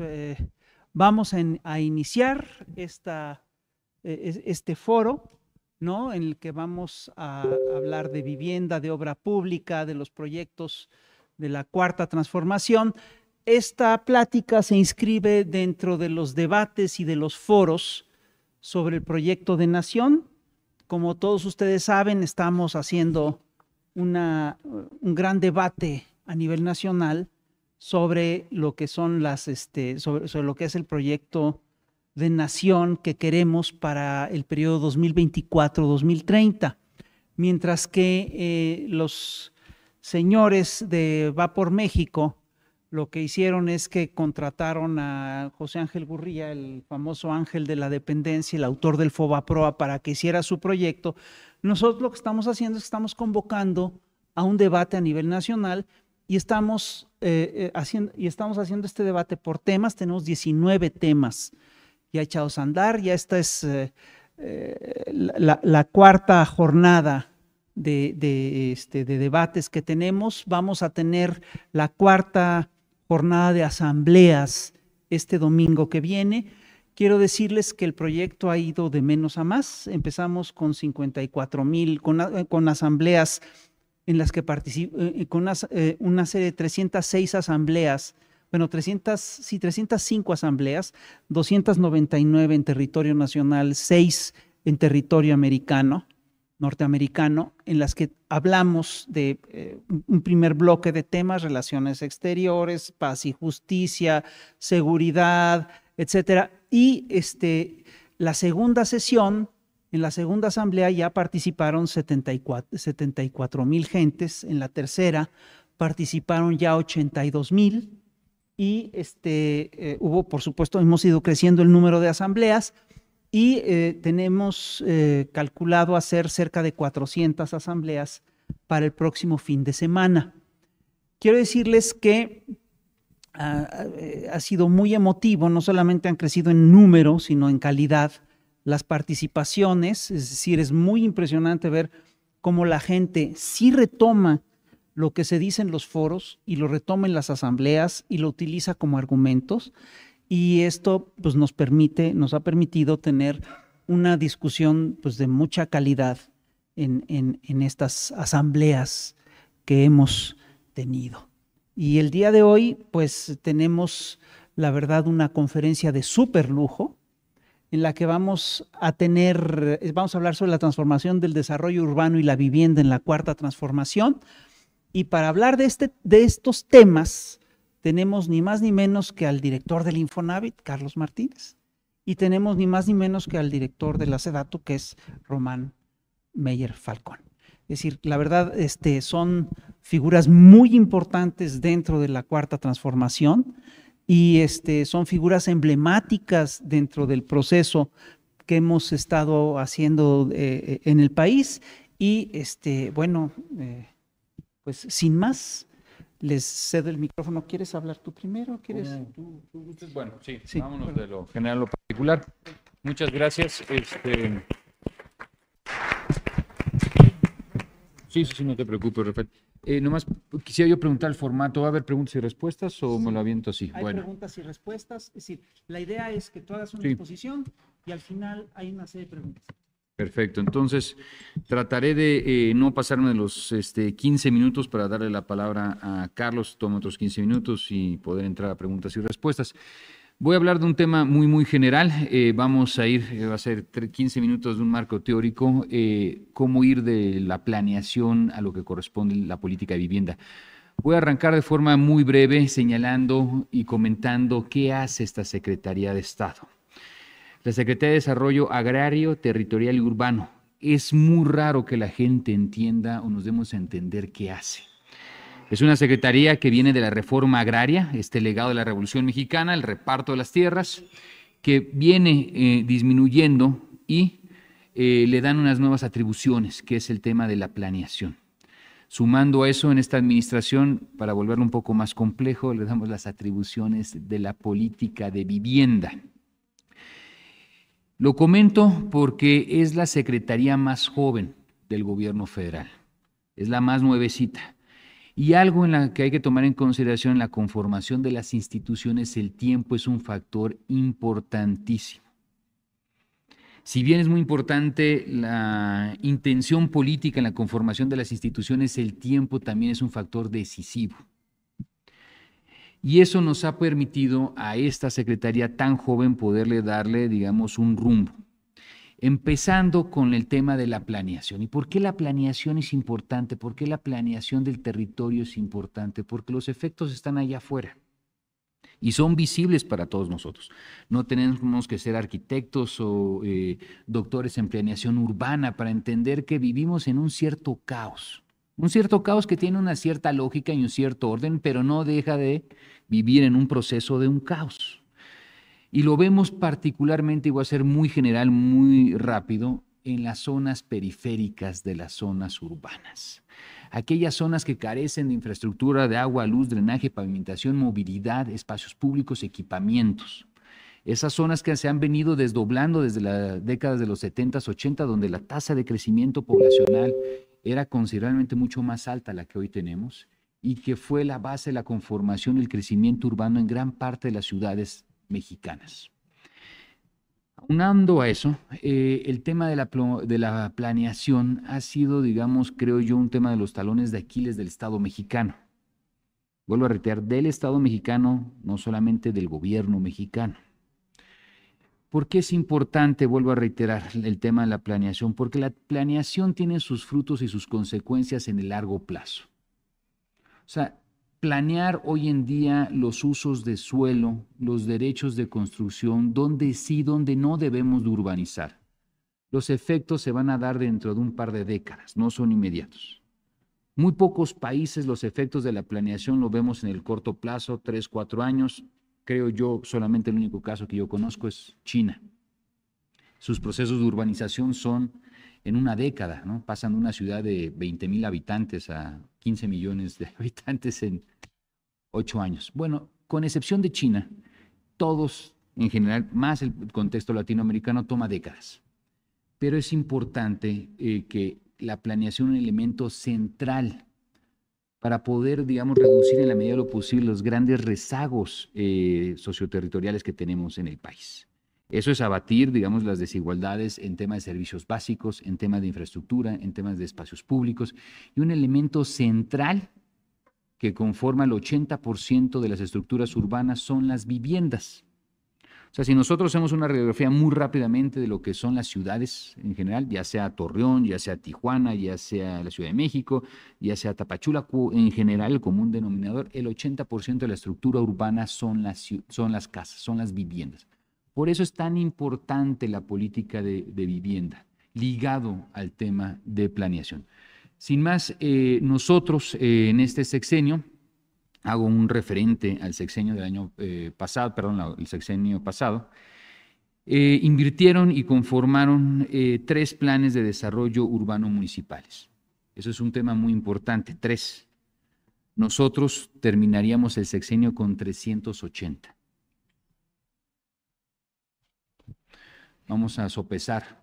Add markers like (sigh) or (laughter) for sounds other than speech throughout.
Eh, vamos a, iniciar eh, este foro, ¿no? En el que vamos a hablar de vivienda, de obra pública, de los proyectos de la cuarta transformación. Esta plática se inscribe dentro de los debates y de los foros sobre el proyecto de nación. Como todos ustedes saben, estamos haciendo un gran debate a nivel nacional sobre lo que son las, este, sobre, lo que es el proyecto de nación que queremos para el periodo 2024-2030, mientras que eh, los señores de Va por México lo que hicieron es que contrataron a José Ángel Gurría, el famoso ángel de la dependencia, el autor del FOBAPROA, para que hiciera su proyecto. Nosotros lo que estamos haciendo es que estamos convocando a un debate a nivel nacional y estamos, eh, eh, haciendo, y estamos haciendo este debate por temas. Tenemos 19 temas ya echados a andar, ya esta es eh, la, cuarta jornada. De, este, de debates que tenemos. Vamos a tener la cuarta jornada de asambleas este domingo que viene. Quiero decirles que el proyecto ha ido de menos a más. Empezamos con 54 mil, con, con, asambleas en las que participó, eh, eh, con eh, una, serie de 306 asambleas, bueno, 300, sí, 305 asambleas, 299 en territorio nacional, 6 en territorio americano, norteamericano, en las que hablamos de un primer bloque de temas, relaciones exteriores, paz y justicia, seguridad, etcétera. Y este, la segunda sesión en la segunda asamblea ya participaron 74 mil gentes, en la tercera participaron ya 82 mil y este, eh, hubo, por supuesto, hemos ido creciendo el número de asambleas y eh, tenemos eh, calculado hacer cerca de 400 asambleas para el próximo fin de semana. Quiero decirles que ha, ah, ha sido muy emotivo, no solamente han crecido en número, sino en calidad las participaciones, es decir, es muy impresionante ver cómo la gente sí retoma lo que se dice en los foros y lo retoma en las asambleas y lo utiliza como argumentos. Y esto pues, nos permite, nos ha permitido tener una discusión pues, de mucha calidad en, estas asambleas que hemos tenido. Y el día de hoy, pues tenemos, la verdad, una conferencia de súper lujo en la que vamos a tener, eh, vamos a hablar sobre la transformación del desarrollo urbano y la vivienda en la cuarta transformación. Y para hablar de, este, de estos temas, tenemos ni más ni menos que al director del Infonavit, Carlos Martínez, y tenemos ni más ni menos que al director de la SEDATU, que es Román Meyer Falcón. Es decir, la verdad, este, son figuras muy importantes dentro de la cuarta transformación y este, son figuras emblemáticas dentro del proceso que hemos estado haciendo eh, eh, en el país. Y este, bueno, eh, pues sin más, les cedo el micrófono. ¿Quieres hablar tú primero? ¿Quieres? bueno, sí, vámonos de lo general a lo particular. Muchas gracias. Este... Sí, sí, sí, no te preocupes, Rafael. Eh, nomás quisiera yo preguntar el formato. ¿Va a haber preguntas y respuestas o me lo aviento así? Hay bueno. preguntas y respuestas. Es decir, la idea es que tú hagas una exposición y al final hay una serie de preguntas. Perfecto. Entonces, trataré de eh, no pasarme de los 15 este, minutos para darle la palabra a Carlos. Toma otros 15 minutos y poder entrar a preguntas y respuestas. Voy a hablar de un tema muy, muy general. Eh, vamos a ir, eh, va a ser 15 minutos de un marco teórico, eh, cómo ir de la planeación a lo que corresponde la política de vivienda. Voy a arrancar de forma muy breve señalando y comentando qué hace esta Secretaría de Estado. La Secretaría de Desarrollo Agrario, Territorial y Urbano. Es muy raro que la gente entienda o nos demos a entender qué hace. Es una secretaría que viene de la reforma agraria, este legado de la Revolución Mexicana, el reparto de las tierras, que viene eh, disminuyendo y eh, le dan unas nuevas atribuciones, que es el tema de la planeación. Sumando a eso en esta administración, para volverlo un poco más complejo, le damos las atribuciones de la política de vivienda. Lo comento porque es la secretaría más joven del gobierno federal, es la más nuevecita y algo en la que hay que tomar en consideración en la conformación de las instituciones, el tiempo es un factor importantísimo. Si bien es muy importante la intención política en la conformación de las instituciones, el tiempo también es un factor decisivo. Y eso nos ha permitido a esta secretaría tan joven poderle darle, digamos, un rumbo empezando con el tema de la planeación. ¿Y por qué la planeación es importante? ¿Por qué la planeación del territorio es importante? Porque los efectos están allá afuera y son visibles para todos nosotros. No tenemos que ser arquitectos o eh, doctores en planeación urbana para entender que vivimos en un cierto caos. Un cierto caos que tiene una cierta lógica y un cierto orden, pero no deja de vivir en un proceso de un caos. Y lo vemos particularmente, y voy a ser muy general, muy rápido, en las zonas periféricas de las zonas urbanas. Aquellas zonas que carecen de infraestructura de agua, luz, drenaje, pavimentación, movilidad, espacios públicos, equipamientos. Esas zonas que se han venido desdoblando desde las décadas de los 70s, 80, donde la tasa de crecimiento poblacional era considerablemente mucho más alta la que hoy tenemos y que fue la base de la conformación y el crecimiento urbano en gran parte de las ciudades mexicanas. Unando a eso, eh, el tema de la, de la planeación ha sido, digamos, creo yo, un tema de los talones de Aquiles del Estado mexicano. Vuelvo a reiterar, del Estado mexicano, no solamente del gobierno mexicano. ¿Por qué es importante, vuelvo a reiterar, el tema de la planeación? Porque la planeación tiene sus frutos y sus consecuencias en el largo plazo. O sea, planear hoy en día los usos de suelo, los derechos de construcción, donde sí, donde no debemos urbanizar. Los efectos se van a dar dentro de un par de décadas, no son inmediatos. Muy pocos países los efectos de la planeación lo vemos en el corto plazo, tres, cuatro años. Creo yo, solamente el único caso que yo conozco es China. Sus procesos de urbanización son en una década, pasando de una ciudad de 20 mil habitantes a 15 millones de (laughs) habitantes en 8 años. Bueno, con excepción de China, todos, en general, más el contexto latinoamericano, toma décadas. Pero es importante eh, que la planeación es un elemento central para poder, digamos, reducir en la medida de lo posible los grandes rezagos eh, socioterritoriales que tenemos en el país. Eso es abatir, digamos, las desigualdades en temas de servicios básicos, en temas de infraestructura, en temas de espacios públicos. Y un elemento central que conforma el 80% de las estructuras urbanas son las viviendas. O sea, si nosotros hacemos una radiografía muy rápidamente de lo que son las ciudades en general, ya sea Torreón, ya sea Tijuana, ya sea la Ciudad de México, ya sea Tapachula, en general el común denominador, el 80% de la estructura urbana son las, son las casas, son las viviendas. Por eso es tan importante la política de, vivienda, ligado al tema de planeación. Sin más, eh, nosotros eh, en este sexenio, hago un referente al sexenio del año eh, pasado, perdón, el sexenio pasado, invirtieron y conformaron tres planes de desarrollo urbano municipales. Eso es un tema muy importante, tres. Nosotros terminaríamos el sexenio con 380. vamos a sopesar.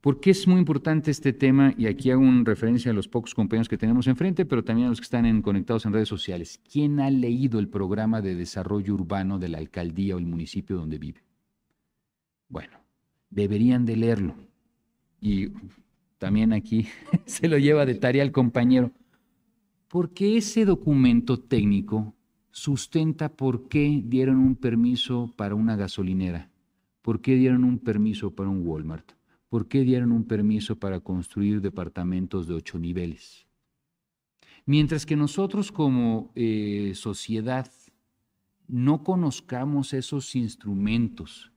¿Por qué es muy importante este tema? Y aquí hago una referencia a los pocos compañeros que tenemos enfrente, pero también a los que están conectados en redes sociales. ¿Quién ha leído el programa de desarrollo urbano de la alcaldía o el municipio donde vive? Bueno, deberían de leerlo. Y también aquí (laughs) se lo lleva de tarea al compañero. Porque ese documento técnico sustenta por qué dieron un permiso para una gasolinera ¿Por qué dieron un permiso para un Walmart? ¿Por qué dieron un permiso para construir departamentos de ocho niveles? Mientras que nosotros como eh, sociedad no conozcamos esos instrumentos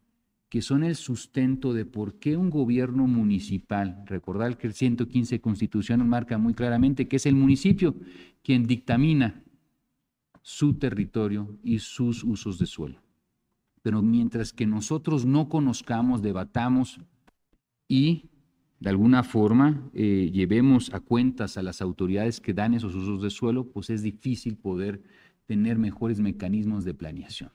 que son el sustento de por qué un gobierno municipal, recordar que el 115 Constitución marca muy claramente que es el municipio quien dictamina su territorio y sus usos de suelo pero mientras que nosotros no conozcamos, debatamos y de alguna forma eh, llevemos a cuentas a las autoridades que dan esos usos de suelo, pues es difícil poder tener mejores mecanismos de planeación.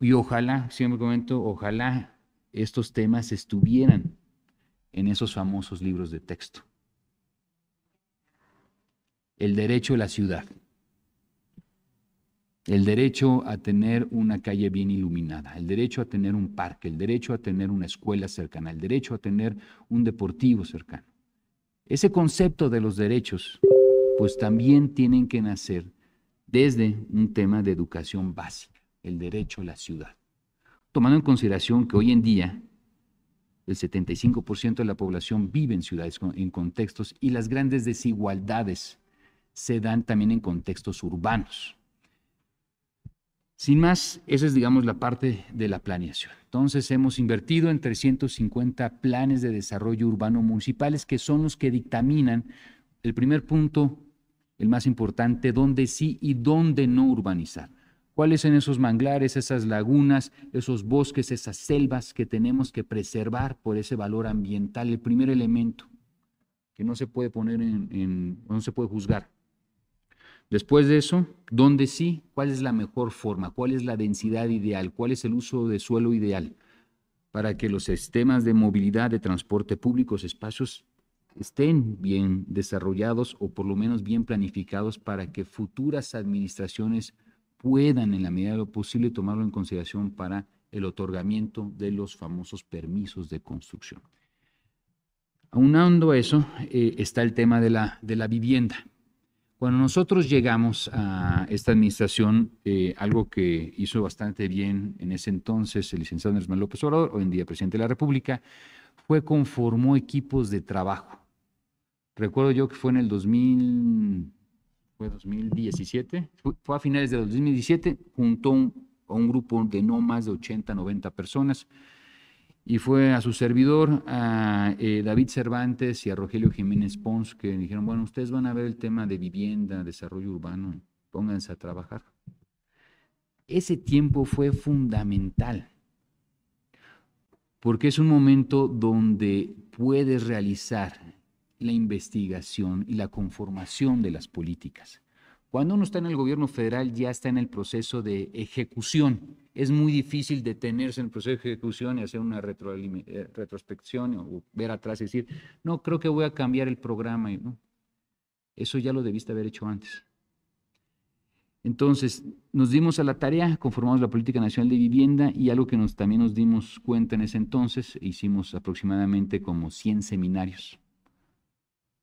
Y ojalá, siempre comento, ojalá estos temas estuvieran en esos famosos libros de texto. El derecho a la ciudad el derecho a tener una calle bien iluminada, el derecho a tener un parque, el derecho a tener una escuela cercana, el derecho a tener un deportivo cercano. Ese concepto de los derechos, pues también tienen que nacer desde un tema de educación básica, el derecho a la ciudad. Tomando en consideración que hoy en día el 75% de la población vive en ciudades, en contextos, y las grandes desigualdades se dan también en contextos urbanos sin más, esa es, digamos, la parte de la planeación. Entonces, hemos invertido en 350 planes de desarrollo urbano municipales, que son los que dictaminan el primer punto, el más importante, dónde sí y dónde no urbanizar. ¿Cuáles son esos manglares, esas lagunas, esos bosques, esas selvas que tenemos que preservar por ese valor ambiental? El primer elemento que no se puede poner en no se puede juzgar Después de eso, ¿dónde sí? ¿Cuál es la mejor forma? ¿Cuál es la densidad ideal? ¿Cuál es el uso de suelo ideal? Para que los sistemas de movilidad, de transporte público, espacios estén bien desarrollados o por lo menos bien planificados para que futuras administraciones puedan, en la medida de lo posible, tomarlo en consideración para el otorgamiento de los famosos permisos de construcción. Aunando a eso eh, está el tema de la, de la vivienda. Cuando nosotros llegamos a esta administración, eh, algo que hizo bastante bien en ese entonces el licenciado Andrés López Obrador, hoy en día presidente de la República, fue conformó equipos de trabajo. Recuerdo yo que fue en el 2000, 2017, fue a finales de 2017, juntó a un grupo de no más de 80, 90 personas y fue a su servidor, a eh, David Cervantes y a Rogelio Jiménez Pons, que dijeron, bueno, ustedes van a ver el tema de vivienda, desarrollo urbano, pónganse a trabajar. Ese tiempo fue fundamental, porque es un momento donde puedes realizar la investigación y la conformación de las políticas. Cuando uno está en el gobierno federal ya está en el proceso de ejecución. Es muy difícil detenerse en el proceso de ejecución y hacer una eh, retrospección o ver atrás y decir, no, creo que voy a cambiar el programa. ¿no? Eso ya lo debiste haber hecho antes. Entonces, nos dimos a la tarea, conformamos la Política Nacional de Vivienda y algo que nos, también nos dimos cuenta en ese entonces, hicimos aproximadamente como 100 seminarios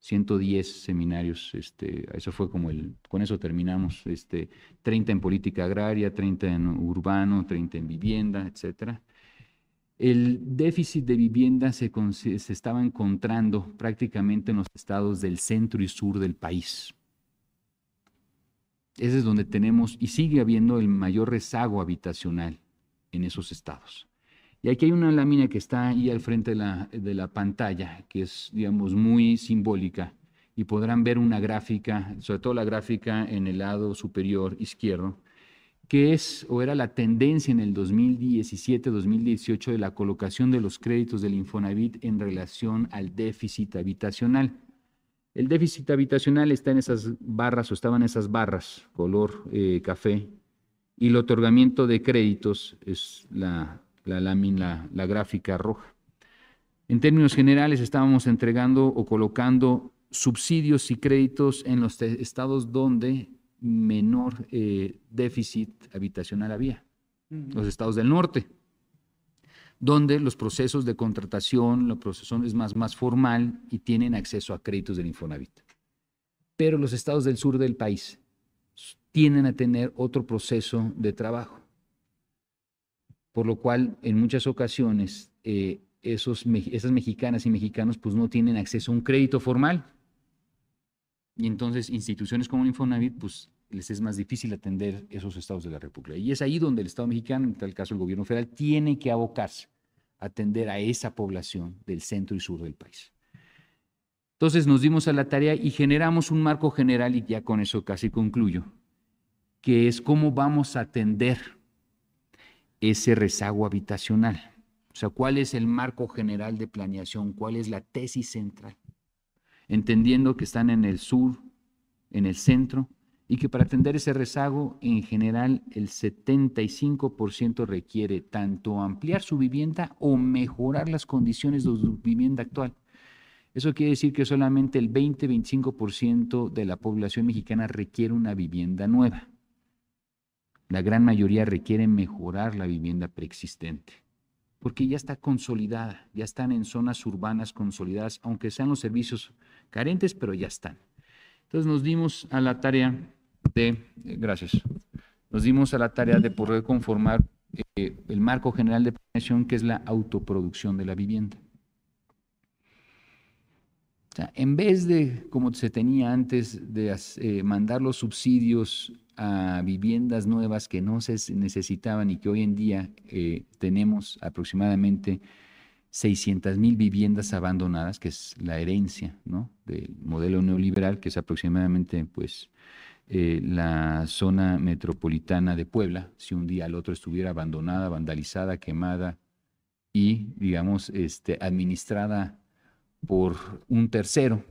110 seminarios, este, eso fue como el, con eso terminamos, este, 30 en política agraria, 30 en urbano, 30 en vivienda, etc. El déficit de vivienda se, se, estaba encontrando prácticamente en los estados del centro y sur del país. Ese es donde tenemos y sigue habiendo el mayor rezago habitacional en esos estados. Y aquí hay una lámina que está ahí al frente de la, pantalla, que es, digamos, muy simbólica. Y podrán ver una gráfica, sobre todo la gráfica en el lado superior izquierdo, que es o era la tendencia en el 2017-2018 de la colocación de los créditos del Infonavit en relación al déficit habitacional. El déficit habitacional está en esas barras o estaban esas barras, color eh, café, y el otorgamiento de créditos es la la lámina, la gráfica roja. En términos generales, estábamos entregando o colocando subsidios y créditos en los estados donde menor eh, déficit habitacional había, los estados del norte, donde los procesos de contratación, la procesión es más, más formal y tienen acceso a créditos del Infonavit. Pero los estados del sur del país tienden a tener otro proceso de trabajo por lo cual en muchas ocasiones eh, esos, esas mexicanas y mexicanos pues no tienen acceso a un crédito formal. Y entonces instituciones como el Infonavit pues les es más difícil atender esos estados de la República. Y es ahí donde el Estado mexicano, en tal caso el gobierno federal, tiene que abocarse a atender a esa población del centro y sur del país. Entonces nos dimos a la tarea y generamos un marco general, y ya con eso casi concluyo, que es cómo vamos a atender ese rezago habitacional. O sea, ¿cuál es el marco general de planeación? ¿Cuál es la tesis central? Entendiendo que están en el sur, en el centro, y que para atender ese rezago, en general, el 75% requiere tanto ampliar su vivienda o mejorar las condiciones de su vivienda actual. Eso quiere decir que solamente el 20-25% de la población mexicana requiere una vivienda nueva. La gran mayoría requiere mejorar la vivienda preexistente, porque ya está consolidada, ya están en zonas urbanas consolidadas, aunque sean los servicios carentes, pero ya están. Entonces nos dimos a la tarea de, eh, gracias, nos dimos a la tarea de poder conformar eh, el marco general de planeación, que es la autoproducción de la vivienda en vez de, como se tenía antes, de eh, mandar los subsidios a viviendas nuevas que no se necesitaban y que hoy en día eh, tenemos aproximadamente 600 mil viviendas abandonadas, que es la herencia ¿no? del modelo neoliberal, que es aproximadamente pues, eh, la zona metropolitana de Puebla, si un día al otro estuviera abandonada, vandalizada, quemada y, digamos, este, administrada por un tercero,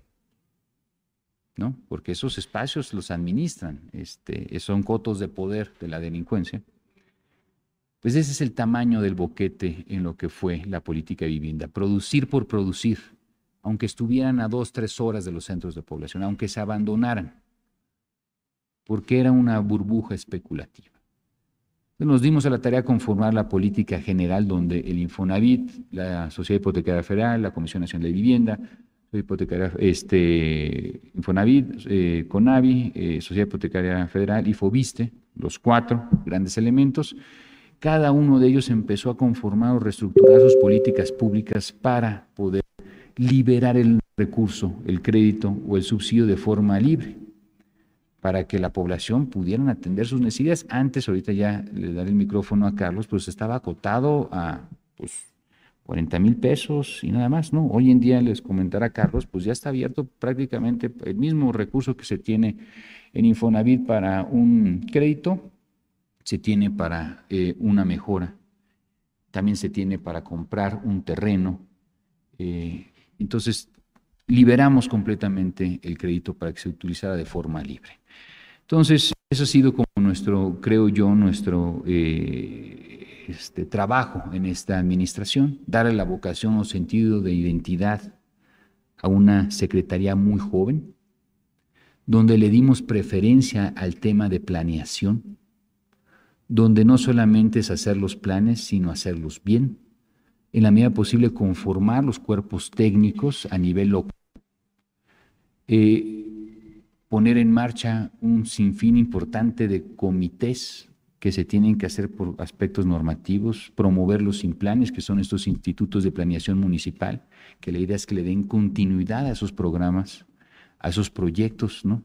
¿no? Porque esos espacios los administran, este, eh, son cotos de poder de la delincuencia. Pues ese es el tamaño del boquete en lo que fue la política de vivienda, producir por producir, aunque estuvieran a dos, tres horas de los centros de población, aunque se abandonaran, porque era una burbuja especulativa. Nos dimos a la tarea de conformar la política general donde el Infonavit, la Sociedad Hipotecaria Federal, la Comisión Nacional de Vivienda, este, Infonavit, eh, Conavi, eh, Sociedad Hipotecaria Federal y Fobiste, los cuatro grandes elementos, cada uno de ellos empezó a conformar o reestructurar sus políticas públicas para poder liberar el recurso, el crédito o el subsidio de forma libre para que la población pudieran atender sus necesidades. Antes, ahorita ya le daré el micrófono a Carlos, pues estaba acotado a pues, 40 mil pesos y nada más, ¿no? Hoy en día les comentará Carlos, pues ya está abierto prácticamente el mismo recurso que se tiene en Infonavit para un crédito, se tiene para eh, una mejora, también se tiene para comprar un terreno. Eh, entonces, liberamos completamente el crédito para que se utilizara de forma libre. Entonces, eso ha sido como nuestro, creo yo, nuestro eh, este, trabajo en esta administración, darle la vocación o sentido de identidad a una secretaría muy joven, donde le dimos preferencia al tema de planeación, donde no solamente es hacer los planes, sino hacerlos bien, en la medida posible conformar los cuerpos técnicos a nivel local. Eh, poner en marcha un sinfín importante de comités que se tienen que hacer por aspectos normativos, promover los planes que son estos institutos de planeación municipal, que la idea es que le den continuidad a esos programas, a esos proyectos, ¿no?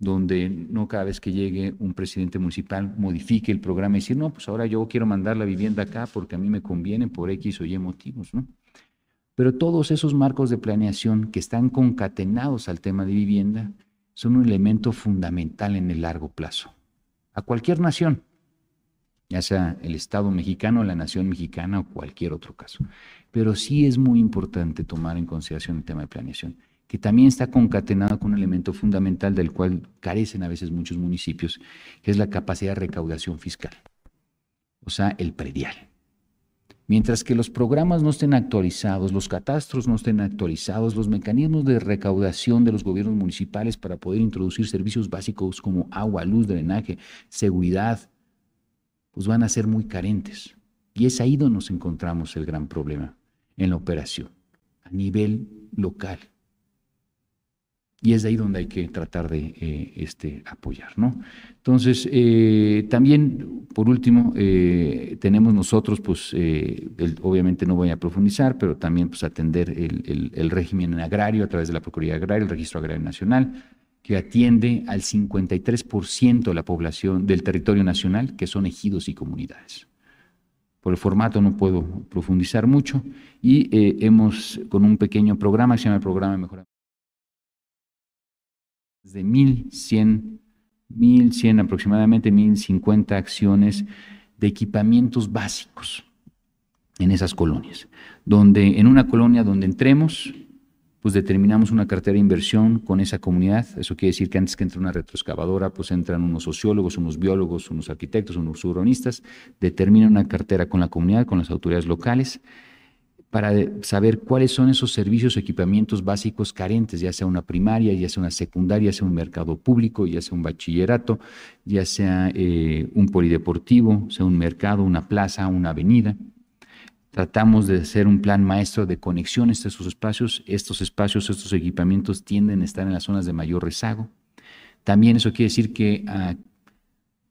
Donde no cada vez que llegue un presidente municipal modifique el programa y decir, no, pues ahora yo quiero mandar la vivienda acá porque a mí me conviene por X o Y motivos, ¿no? Pero todos esos marcos de planeación que están concatenados al tema de vivienda, son un elemento fundamental en el largo plazo. A cualquier nación, ya sea el Estado mexicano, la nación mexicana o cualquier otro caso. Pero sí es muy importante tomar en consideración el tema de planeación, que también está concatenado con un elemento fundamental del cual carecen a veces muchos municipios, que es la capacidad de recaudación fiscal, o sea, el predial. Mientras que los programas no estén actualizados, los catastros no estén actualizados, los mecanismos de recaudación de los gobiernos municipales para poder introducir servicios básicos como agua, luz, drenaje, seguridad, pues van a ser muy carentes. Y es ahí donde nos encontramos el gran problema, en la operación, a nivel local. Y es de ahí donde hay que tratar de eh, este, apoyar. ¿no? Entonces, eh, también, por último, eh, tenemos nosotros, pues, obviamente no voy a profundizar, pero también pues, atender el, régimen agrario a través de la Procuraduría Agraria, el Registro Agrario Nacional, que atiende al 53% de la población del territorio nacional, que son ejidos y comunidades por el formato no puedo profundizar mucho y hemos con un pequeño programa se llama el programa de mejoramiento de 1.100, 1.100 aproximadamente, 1.050 acciones de equipamientos básicos en esas colonias, donde en una colonia donde entremos, pues determinamos una cartera de inversión con esa comunidad. Eso quiere decir que antes que entre una retroexcavadora, pues entran unos sociólogos, unos biólogos, unos arquitectos, unos urbanistas, determinan una cartera con la comunidad, con las autoridades locales para saber cuáles son esos servicios o equipamientos básicos carentes, ya sea una primaria, ya sea una secundaria, ya sea un mercado público, ya sea un bachillerato, ya sea eh, un polideportivo, sea un mercado, una plaza, una avenida. Tratamos de hacer un plan maestro de conexión de esos espacios. Estos espacios, estos equipamientos tienden a estar en las zonas de mayor rezago. También eso quiere decir que ah,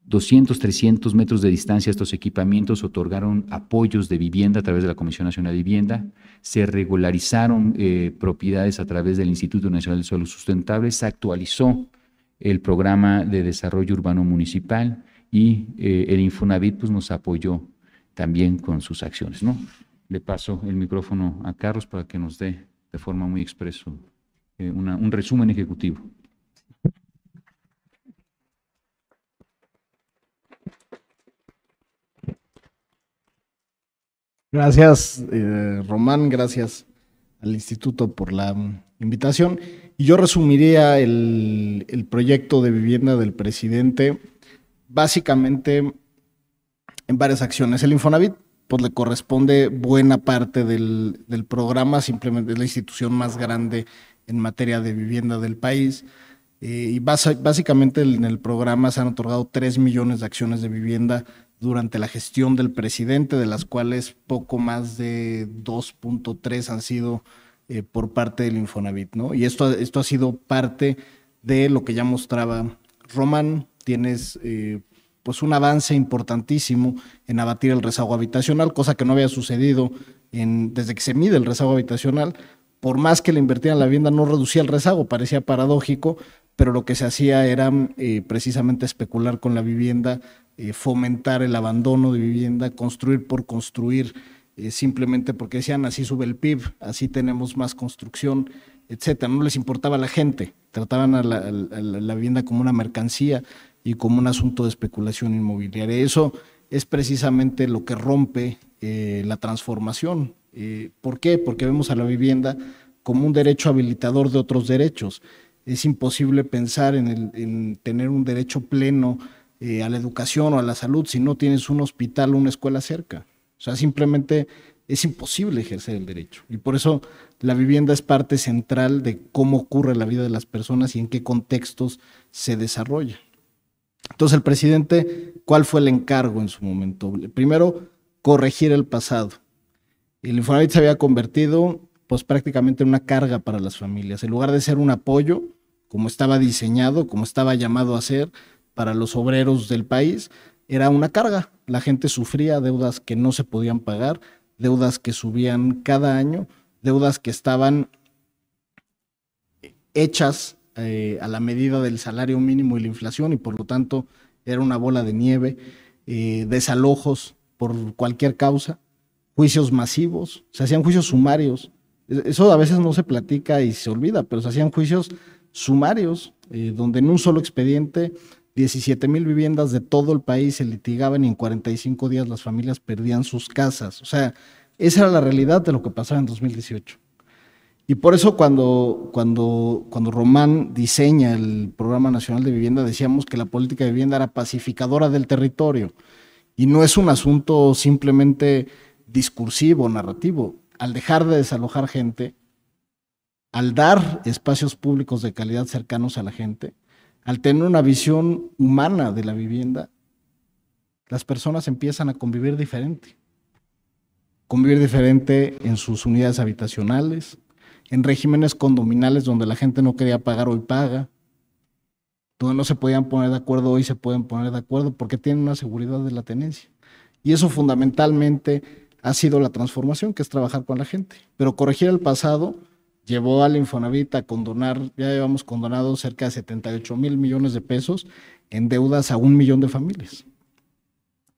200, 300 metros de distancia, estos equipamientos otorgaron apoyos de vivienda a través de la Comisión Nacional de Vivienda, se regularizaron eh, propiedades a través del Instituto Nacional de Salud Sustentable, se actualizó el programa de desarrollo urbano municipal y eh, el Infonavit pues, nos apoyó también con sus acciones. ¿no? Le paso el micrófono a Carlos para que nos dé de forma muy expresa eh, un resumen ejecutivo. Gracias, eh, Román, gracias al instituto por la invitación. Y yo resumiría el, proyecto de vivienda del presidente básicamente en varias acciones. El Infonavit pues le corresponde buena parte del, programa, simplemente es la institución más grande en materia de vivienda del país. Eh, y básicamente en el programa se han otorgado 3 millones de acciones de vivienda durante la gestión del presidente, de las cuales poco más de 2.3 han sido eh, por parte del Infonavit, ¿no? Y esto, esto ha sido parte de lo que ya mostraba Román. Tienes eh, pues un avance importantísimo en abatir el rezago habitacional, cosa que no había sucedido en, desde que se mide el rezago habitacional. Por más que le invertían la vivienda, no reducía el rezago, parecía paradójico, pero lo que se hacía era eh, precisamente especular con la vivienda eh, fomentar el abandono de vivienda, construir por construir, eh, simplemente porque decían así sube el PIB, así tenemos más construcción, etcétera. No les importaba a la gente, trataban a la, vivienda como una mercancía y como un asunto de especulación inmobiliaria. Eso es precisamente lo que rompe eh, la transformación. ¿Por qué? Porque vemos a la vivienda como un derecho habilitador de otros derechos. Es imposible pensar en, en tener un derecho pleno eh, a la educación o a la salud si no tienes un hospital o una escuela cerca. O sea, simplemente es imposible ejercer el derecho. Y por eso la vivienda es parte central de cómo ocurre la vida de las personas y en qué contextos se desarrolla. Entonces, el presidente, ¿cuál fue el encargo en su momento? Primero, corregir el pasado. El Infonavit se había convertido pues prácticamente en una carga para las familias. En lugar de ser un apoyo, como estaba diseñado, como estaba llamado a ser, para los obreros del país era una carga. La gente sufría deudas que no se podían pagar, deudas que subían cada año, deudas que estaban hechas eh, a la medida del salario mínimo y la inflación y por lo tanto era una bola de nieve, eh, desalojos por cualquier causa, juicios masivos, se hacían juicios sumarios. Eso a veces no se platica y se olvida, pero se hacían juicios sumarios, eh, donde en un solo expediente 17 mil viviendas de todo el país se litigaban y en 45 días las familias perdían sus casas. O sea, esa era la realidad de lo que pasaba en 2018. Y por eso cuando, cuando, cuando Román diseña el Programa Nacional de Vivienda, decíamos que la política de vivienda era pacificadora del territorio. Y no es un asunto simplemente discursivo, narrativo. Al dejar de desalojar gente, al dar espacios públicos de calidad cercanos a la gente, al tener una visión humana de la vivienda, las personas empiezan a convivir diferente. Convivir diferente en sus unidades habitacionales, en regímenes condominales donde la gente no quería pagar, hoy paga. Donde no se podían poner de acuerdo, hoy se pueden poner de acuerdo porque tienen una seguridad de la tenencia. Y eso fundamentalmente ha sido la transformación, que es trabajar con la gente. Pero corregir el pasado llevó a la Infonavit a condonar, ya llevamos condonado cerca de 78 mil millones de pesos en deudas a un millón de familias,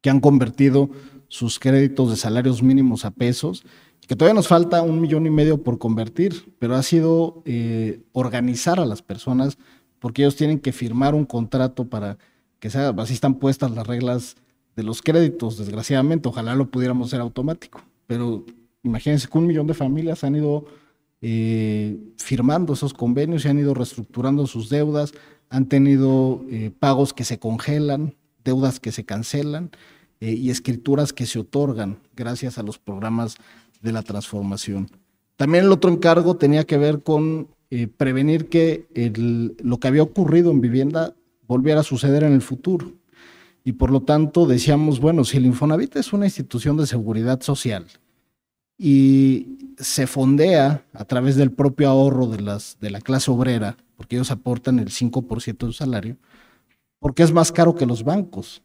que han convertido sus créditos de salarios mínimos a pesos, que todavía nos falta un millón y medio por convertir, pero ha sido eh, organizar a las personas porque ellos tienen que firmar un contrato para que sea, así están puestas las reglas de los créditos, desgraciadamente, ojalá lo pudiéramos hacer automático, pero imagínense que un millón de familias han ido eh, firmando esos convenios, se han ido reestructurando sus deudas, han tenido eh, pagos que se congelan, deudas que se cancelan eh, y escrituras que se otorgan gracias a los programas de la transformación. También el otro encargo tenía que ver con prevenir que lo que había ocurrido en vivienda volviera a suceder en el futuro. Y por lo tanto decíamos, bueno, si el Infonavit es una institución de seguridad social, y se fondea a través del propio ahorro de, las, de la clase obrera, porque ellos aportan el 5% de su salario, porque es más caro que los bancos.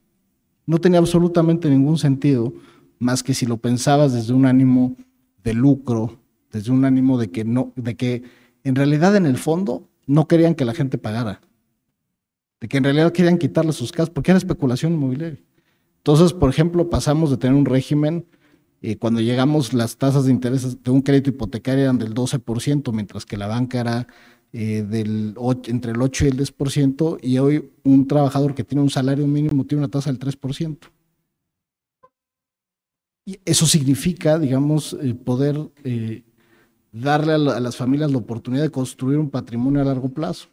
No tenía absolutamente ningún sentido, más que si lo pensabas desde un ánimo de lucro, desde un ánimo de que no, de que en realidad en el fondo no querían que la gente pagara, de que en realidad querían quitarle sus casas, porque era especulación inmobiliaria. Entonces, por ejemplo, pasamos de tener un régimen eh, cuando llegamos las tasas de interés de un crédito hipotecario eran del 12%, mientras que la banca era eh, del entre el 8 y el 10%, y hoy un trabajador que tiene un salario mínimo tiene una tasa del 3%. Y eso significa, digamos, eh, poder darle a, a, las familias la oportunidad de construir un patrimonio a largo plazo.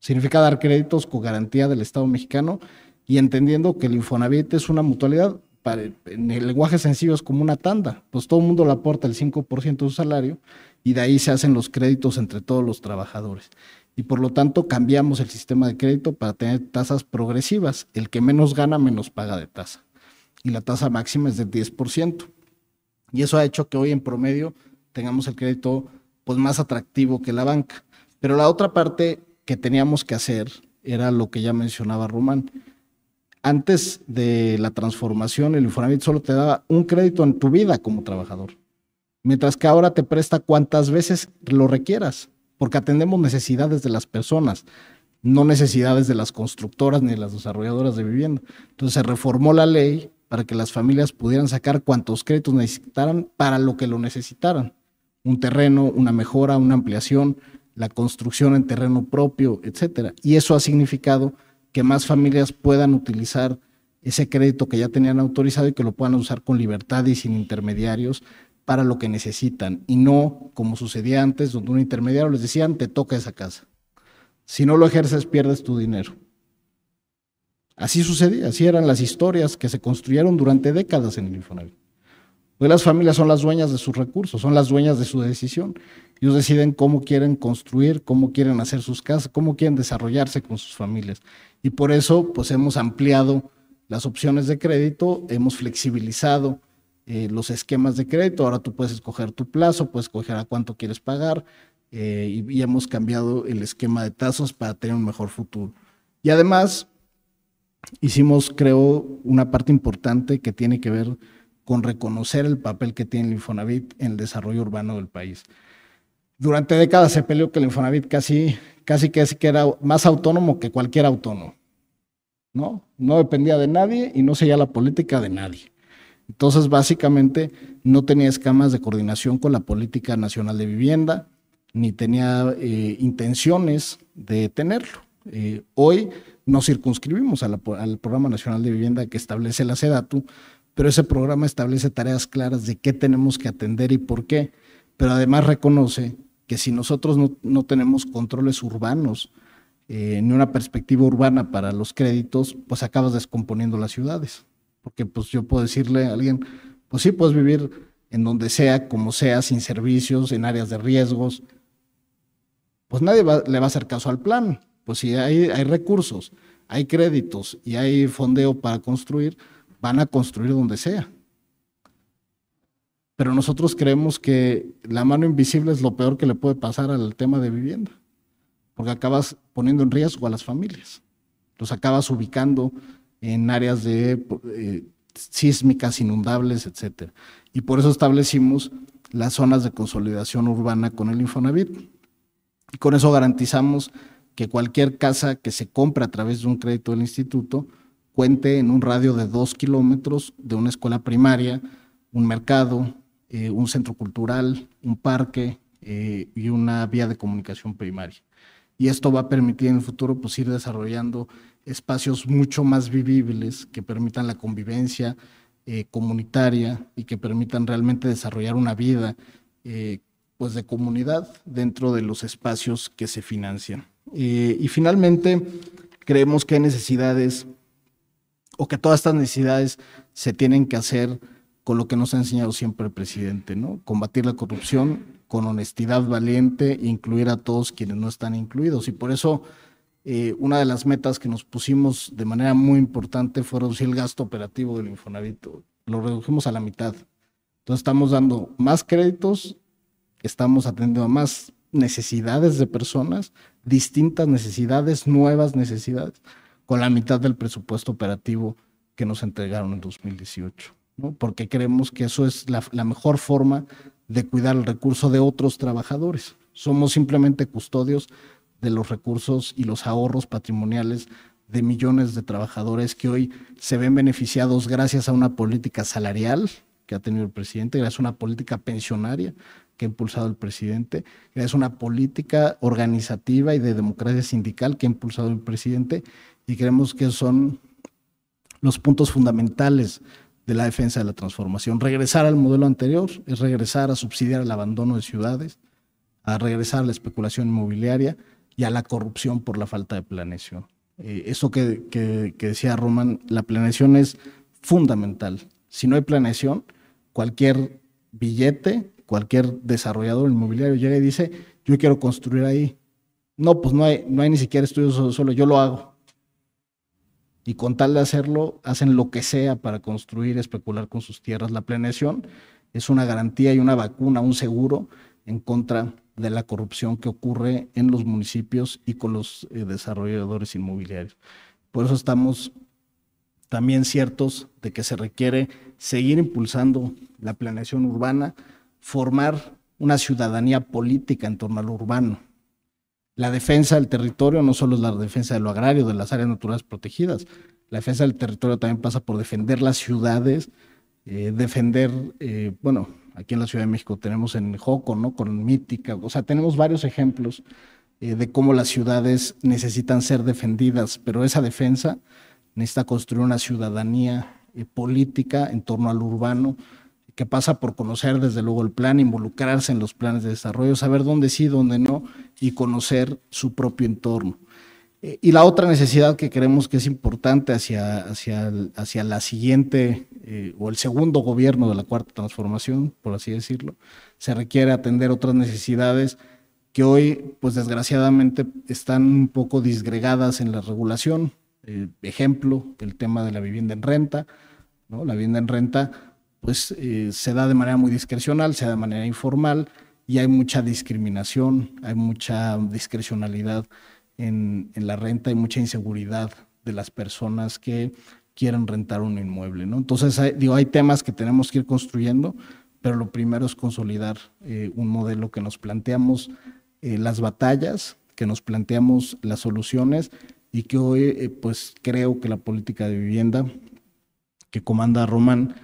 Significa dar créditos con garantía del Estado mexicano y entendiendo que el Infonavit es una mutualidad en el lenguaje sencillo es como una tanda, pues todo el mundo le aporta el 5% de su salario y de ahí se hacen los créditos entre todos los trabajadores. Y por lo tanto cambiamos el sistema de crédito para tener tasas progresivas. El que menos gana, menos paga de tasa. Y la tasa máxima es del 10%. Y eso ha hecho que hoy en promedio tengamos el crédito pues, más atractivo que la banca. Pero la otra parte que teníamos que hacer era lo que ya mencionaba Román antes de la transformación, el Infonavit solo te daba un crédito en tu vida como trabajador, mientras que ahora te presta cuantas veces lo requieras, porque atendemos necesidades de las personas, no necesidades de las constructoras ni de las desarrolladoras de vivienda. Entonces se reformó la ley para que las familias pudieran sacar cuantos créditos necesitaran para lo que lo necesitaran. Un terreno, una mejora, una ampliación, la construcción en terreno propio, etcétera. Y eso ha significado que más familias puedan utilizar ese crédito que ya tenían autorizado y que lo puedan usar con libertad y sin intermediarios para lo que necesitan y no como sucedía antes donde un intermediario les decía te toca esa casa. Si no lo ejerces pierdes tu dinero. Así sucedía, así eran las historias que se construyeron durante décadas en el Infonavit. Hoy las familias son las dueñas de sus recursos, son las dueñas de su decisión. Ellos deciden cómo quieren construir, cómo quieren hacer sus casas, cómo quieren desarrollarse con sus familias. Y por eso, pues hemos ampliado las opciones de crédito, hemos flexibilizado eh, los esquemas de crédito. Ahora tú puedes escoger tu plazo, puedes escoger a cuánto quieres pagar eh, y, hemos cambiado el esquema de tasas para tener un mejor futuro. Y además, hicimos, creo, una parte importante que tiene que ver con reconocer el papel que tiene el Infonavit en el desarrollo urbano del país. Durante décadas se peleó que el Infonavit casi, casi, que era más autónomo que cualquier autónomo. ¿no? No dependía de nadie y no seguía la política de nadie. Entonces, básicamente, no tenía escamas de coordinación con la política nacional de vivienda, ni tenía eh, intenciones de tenerlo. Eh, hoy nos circunscribimos al Programa Nacional de Vivienda que establece la SEDATU, pero ese programa establece tareas claras de qué tenemos que atender y por qué, pero además reconoce que si nosotros no, no tenemos controles urbanos, eh, ni una perspectiva urbana para los créditos, pues acabas descomponiendo las ciudades. Porque pues yo puedo decirle a alguien, pues sí, puedes vivir en donde sea, como sea, sin servicios, en áreas de riesgos. Pues nadie le va a hacer caso al plan. Pues si hay, hay recursos, hay créditos y hay fondeo para construir, van a construir donde sea pero nosotros creemos que la mano invisible es lo peor que le puede pasar al tema de vivienda, porque acabas poniendo en riesgo a las familias, los acabas ubicando en áreas de eh, sísmicas, inundables, etc. Y por eso establecimos las zonas de consolidación urbana con el Infonavit. Y con eso garantizamos que cualquier casa que se compre a través de un crédito del instituto cuente en un radio de dos kilómetros de una escuela primaria, un mercado, eh, un centro cultural, un parque eh, y una vía de comunicación primaria. Y esto va a permitir en el futuro pues, ir desarrollando espacios mucho más vivibles que permitan la convivencia eh, comunitaria y que permitan realmente desarrollar una vida pues, de comunidad dentro de los espacios que se financian. y finalmente, creemos que hay necesidades o que todas estas necesidades se tienen que hacer con lo que nos ha enseñado siempre el presidente, ¿no? Combatir la corrupción con honestidad valiente, incluir a todos quienes no están incluidos. Y por eso eh, una de las metas que nos pusimos de manera muy importante fue reducir el gasto operativo del Infonavit. Lo redujimos a la mitad. Entonces estamos dando más créditos, estamos atendiendo a más necesidades de personas, distintas necesidades, nuevas necesidades, con la mitad del presupuesto operativo que nos entregaron en 2018 porque creemos que eso es la, la mejor forma de cuidar el recurso de otros trabajadores. Somos simplemente custodios de los recursos y los ahorros patrimoniales de millones de trabajadores que hoy se ven beneficiados gracias a una política salarial que ha tenido el presidente, gracias a una política pensionaria que ha impulsado el presidente, gracias a una política organizativa y de democracia sindical que ha impulsado el presidente y creemos que son los puntos fundamentales de la defensa de la transformación. Regresar al modelo anterior es regresar a subsidiar el abandono de ciudades, a regresar a la especulación inmobiliaria y a la corrupción por la falta de planeación. Eh, eso que, que, decía Roman, la planeación es fundamental. Si no hay planeación, cualquier billete, cualquier desarrollador inmobiliario llega y dice, yo quiero construir ahí. No, pues no hay, no hay ni siquiera estudios solo, yo lo hago y con tal de hacerlo, hacen lo que sea para construir, especular con sus tierras. La planeación es una garantía y una vacuna, un seguro en contra de la corrupción que ocurre en los municipios y con los eh, desarrolladores inmobiliarios. Por eso estamos también ciertos de que se requiere seguir impulsando la planeación urbana, formar una ciudadanía política en torno a lo urbano, la defensa del territorio no solo es la defensa de lo agrario, de las áreas naturales protegidas. La defensa del territorio también pasa por defender las ciudades, eh, defender, eh, bueno, aquí en la Ciudad de México tenemos en Joco, ¿no? Con Mítica, o sea, tenemos varios ejemplos eh, de cómo las ciudades necesitan ser defendidas, pero esa defensa necesita construir una ciudadanía política en torno al urbano, que pasa por conocer desde luego el plan, involucrarse en los planes de desarrollo, saber dónde sí, dónde no y conocer su propio entorno. Eh, y la otra necesidad que creemos que es importante hacia, hacia, hacia la siguiente eh, o el segundo gobierno de la cuarta transformación, por así decirlo, se requiere atender otras necesidades que hoy, pues desgraciadamente, están un poco disgregadas en la regulación. Eh, ejemplo, el tema de la vivienda en renta. ¿no? La vivienda en renta pues eh, se da de manera muy discrecional, se da de manera informal y hay mucha discriminación, hay mucha discrecionalidad en, la renta y mucha inseguridad de las personas que quieren rentar un inmueble, ¿no? Entonces, hay, digo, hay temas que tenemos que ir construyendo, pero lo primero es consolidar eh, un modelo que nos planteamos eh, las batallas, que nos planteamos las soluciones y que hoy, pues, creo que la política de vivienda que comanda Román,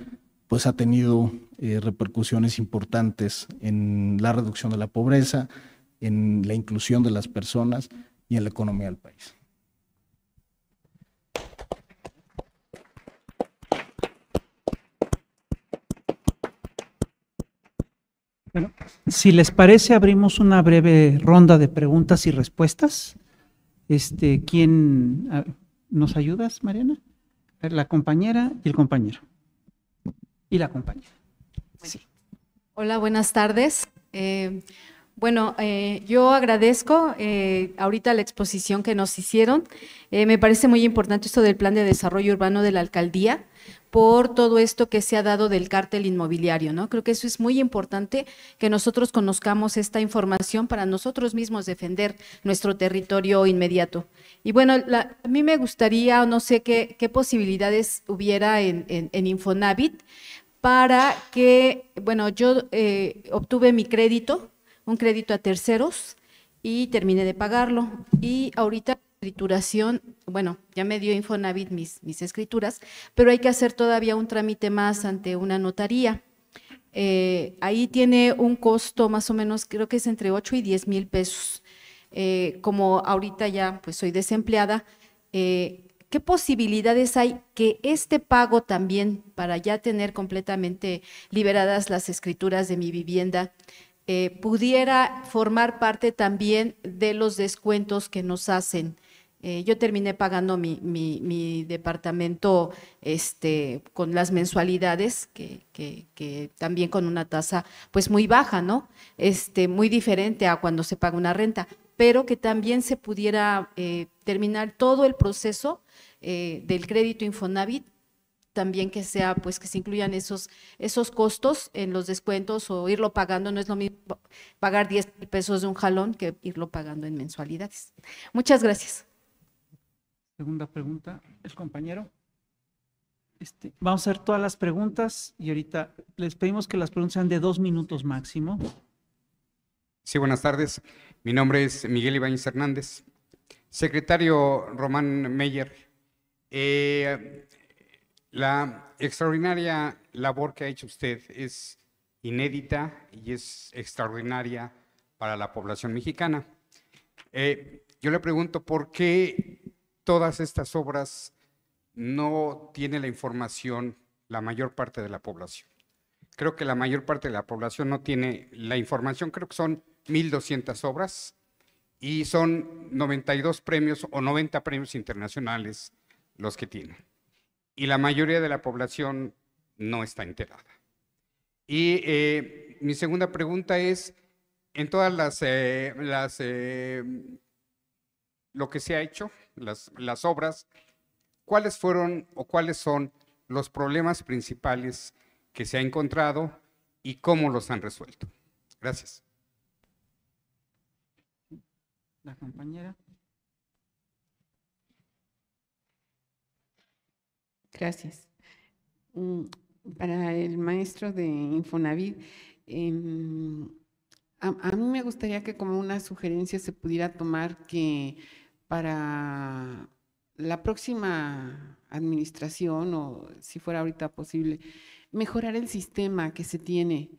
pues ha tenido eh, repercusiones importantes en la reducción de la pobreza, en la inclusión de las personas y en la economía del país. Bueno, si les parece, abrimos una breve ronda de preguntas y respuestas. Este, ¿Quién ah, nos ayudas, Mariana? La compañera y el compañero y la compañía. Hola, buenas tardes. Eh, bueno, eh, yo agradezco eh, ahorita la exposición que nos hicieron. Eh, me parece muy importante esto del plan de desarrollo urbano de la alcaldía por todo esto que se ha dado del cártel inmobiliario, ¿no? Creo que eso es muy importante que nosotros conozcamos esta información para nosotros mismos defender nuestro territorio inmediato. Y bueno, a mí me gustaría, no sé qué, qué posibilidades hubiera en Infonavit para que, bueno, yo eh, obtuve mi crédito, un crédito a terceros, y terminé de pagarlo. Y ahorita escrituración, bueno, ya me dio Infonavit mis, mis escrituras, pero hay que hacer todavía un trámite más ante una notaría. Eh, ahí tiene un costo más o menos, creo que es entre 8 y 10 mil pesos. Eh, como ahorita ya pues soy desempleada, eh, ¿Qué posibilidades hay que este pago también, para ya tener completamente liberadas las escrituras de mi vivienda, eh, pudiera formar parte también de los descuentos que nos hacen? Eh, yo terminé pagando mi, departamento este, con las mensualidades, que, que también con una tasa pues muy baja, ¿no? Este, muy diferente a cuando se paga una renta pero que también se pudiera eh, terminar todo el proceso eh, del crédito Infonavit también que sea, pues que se incluyan esos, esos costos en los descuentos o irlo pagando, no es lo mismo pagar 10 pesos de un jalón que irlo pagando en mensualidades. Muchas gracias. Segunda pregunta, el compañero. Este, vamos a hacer todas las preguntas y ahorita les pedimos que las preguntas sean de dos minutos máximo. Sí, buenas tardes. Mi nombre es Miguel Ibáñez Hernández, secretario Román Meyer. Eh, la extraordinaria labor que ha hecho usted es inédita y es extraordinaria para la población mexicana. Eh, yo le pregunto por qué todas estas obras no tiene la información la mayor parte de la población. Creo que la mayor parte de la población no tiene la información, creo que son 1.200 obras y son 92 premios o 90 premios internacionales los que tiene. Y la mayoría de la población no está enterada. Y eh, mi segunda pregunta es, en todas las, eh, las eh, lo que se ha hecho, las, las obras, ¿cuáles fueron o cuáles son los problemas principales que se ha encontrado y cómo los han resuelto? Gracias la compañera. Gracias. Mm, para el maestro de Infonavit, em, a, a, mí me gustaría que como una sugerencia se pudiera tomar que para la próxima administración, o si fuera ahorita posible, mejorar el sistema que se tiene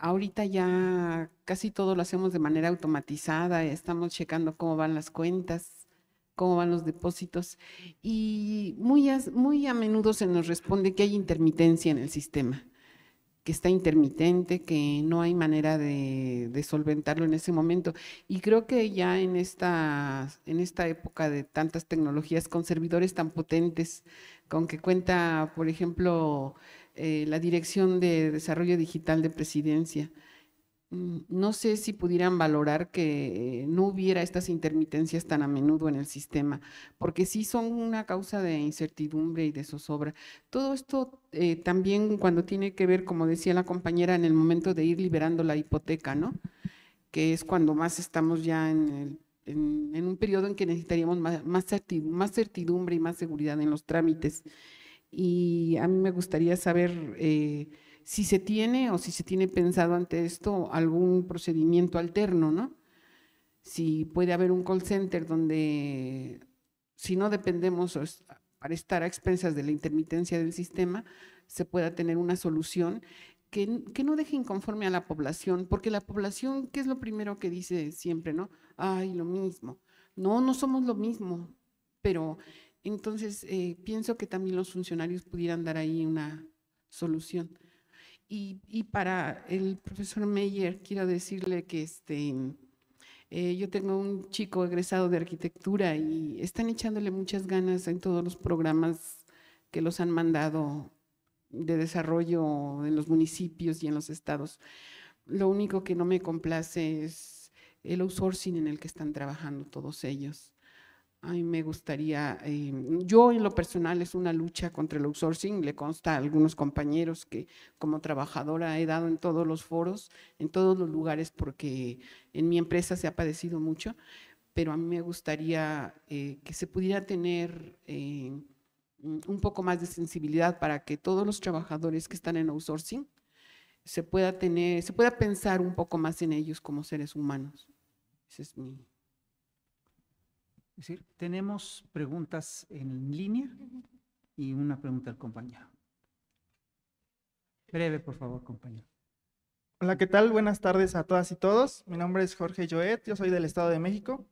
ahorita ya casi todo lo hacemos de manera automatizada, estamos checando cómo van las cuentas, cómo van los depósitos y muy a, menudo se nos responde que hay intermitencia en el sistema, que está intermitente, que no hay manera de, solventarlo en ese momento. Y creo que ya en esta, en esta época de tantas tecnologías con servidores tan potentes, con que cuenta, por ejemplo, eh, la Dirección de Desarrollo Digital de Presidencia. Mm, no sé si pudieran valorar que no hubiera estas intermitencias tan a menudo en el sistema, porque sí son una causa de incertidumbre y de zozobra. Todo esto eh, también cuando tiene que ver, como decía la compañera, en el momento de ir liberando la hipoteca, ¿no? Que es cuando más estamos ya en, en, un periodo en que necesitaríamos más, más certidumbre y más seguridad en los trámites y a mí me gustaría saber eh, si se tiene o si se tiene pensado ante esto algún procedimiento alterno, ¿no? Si puede haber un call center donde, si no dependemos para estar a expensas de la intermitencia del sistema, se pueda tener una solución que, que, no deje inconforme a la población, porque la población, ¿qué es lo primero que dice siempre, no? Ay, lo mismo. No, no somos lo mismo, pero entonces, eh, pienso que también los funcionarios pudieran dar ahí una solución. Y, para el profesor Meyer, quiero decirle que este, eh, yo tengo un chico egresado de arquitectura y están echándole muchas ganas en todos los programas que los han mandado de desarrollo en los municipios y en los estados. Lo único que no me complace es el outsourcing en el que están trabajando todos ellos mí me gustaría, eh, yo en lo personal es una lucha contra el outsourcing, le consta a algunos compañeros que como trabajadora he dado en todos los foros, en todos los lugares, porque en mi empresa se ha padecido mucho, pero a mí me gustaría eh, que se pudiera tener eh, un poco más de sensibilidad para que todos los trabajadores que están en outsourcing se pueda tener, se pueda pensar un poco más en ellos como seres humanos. Ese es mi es decir, tenemos preguntas en línea y una pregunta al compañero. Breve, por favor, compañero. Hola, ¿qué tal? Buenas tardes a todas y todos. Mi nombre es Jorge Joet, yo soy del Estado de México.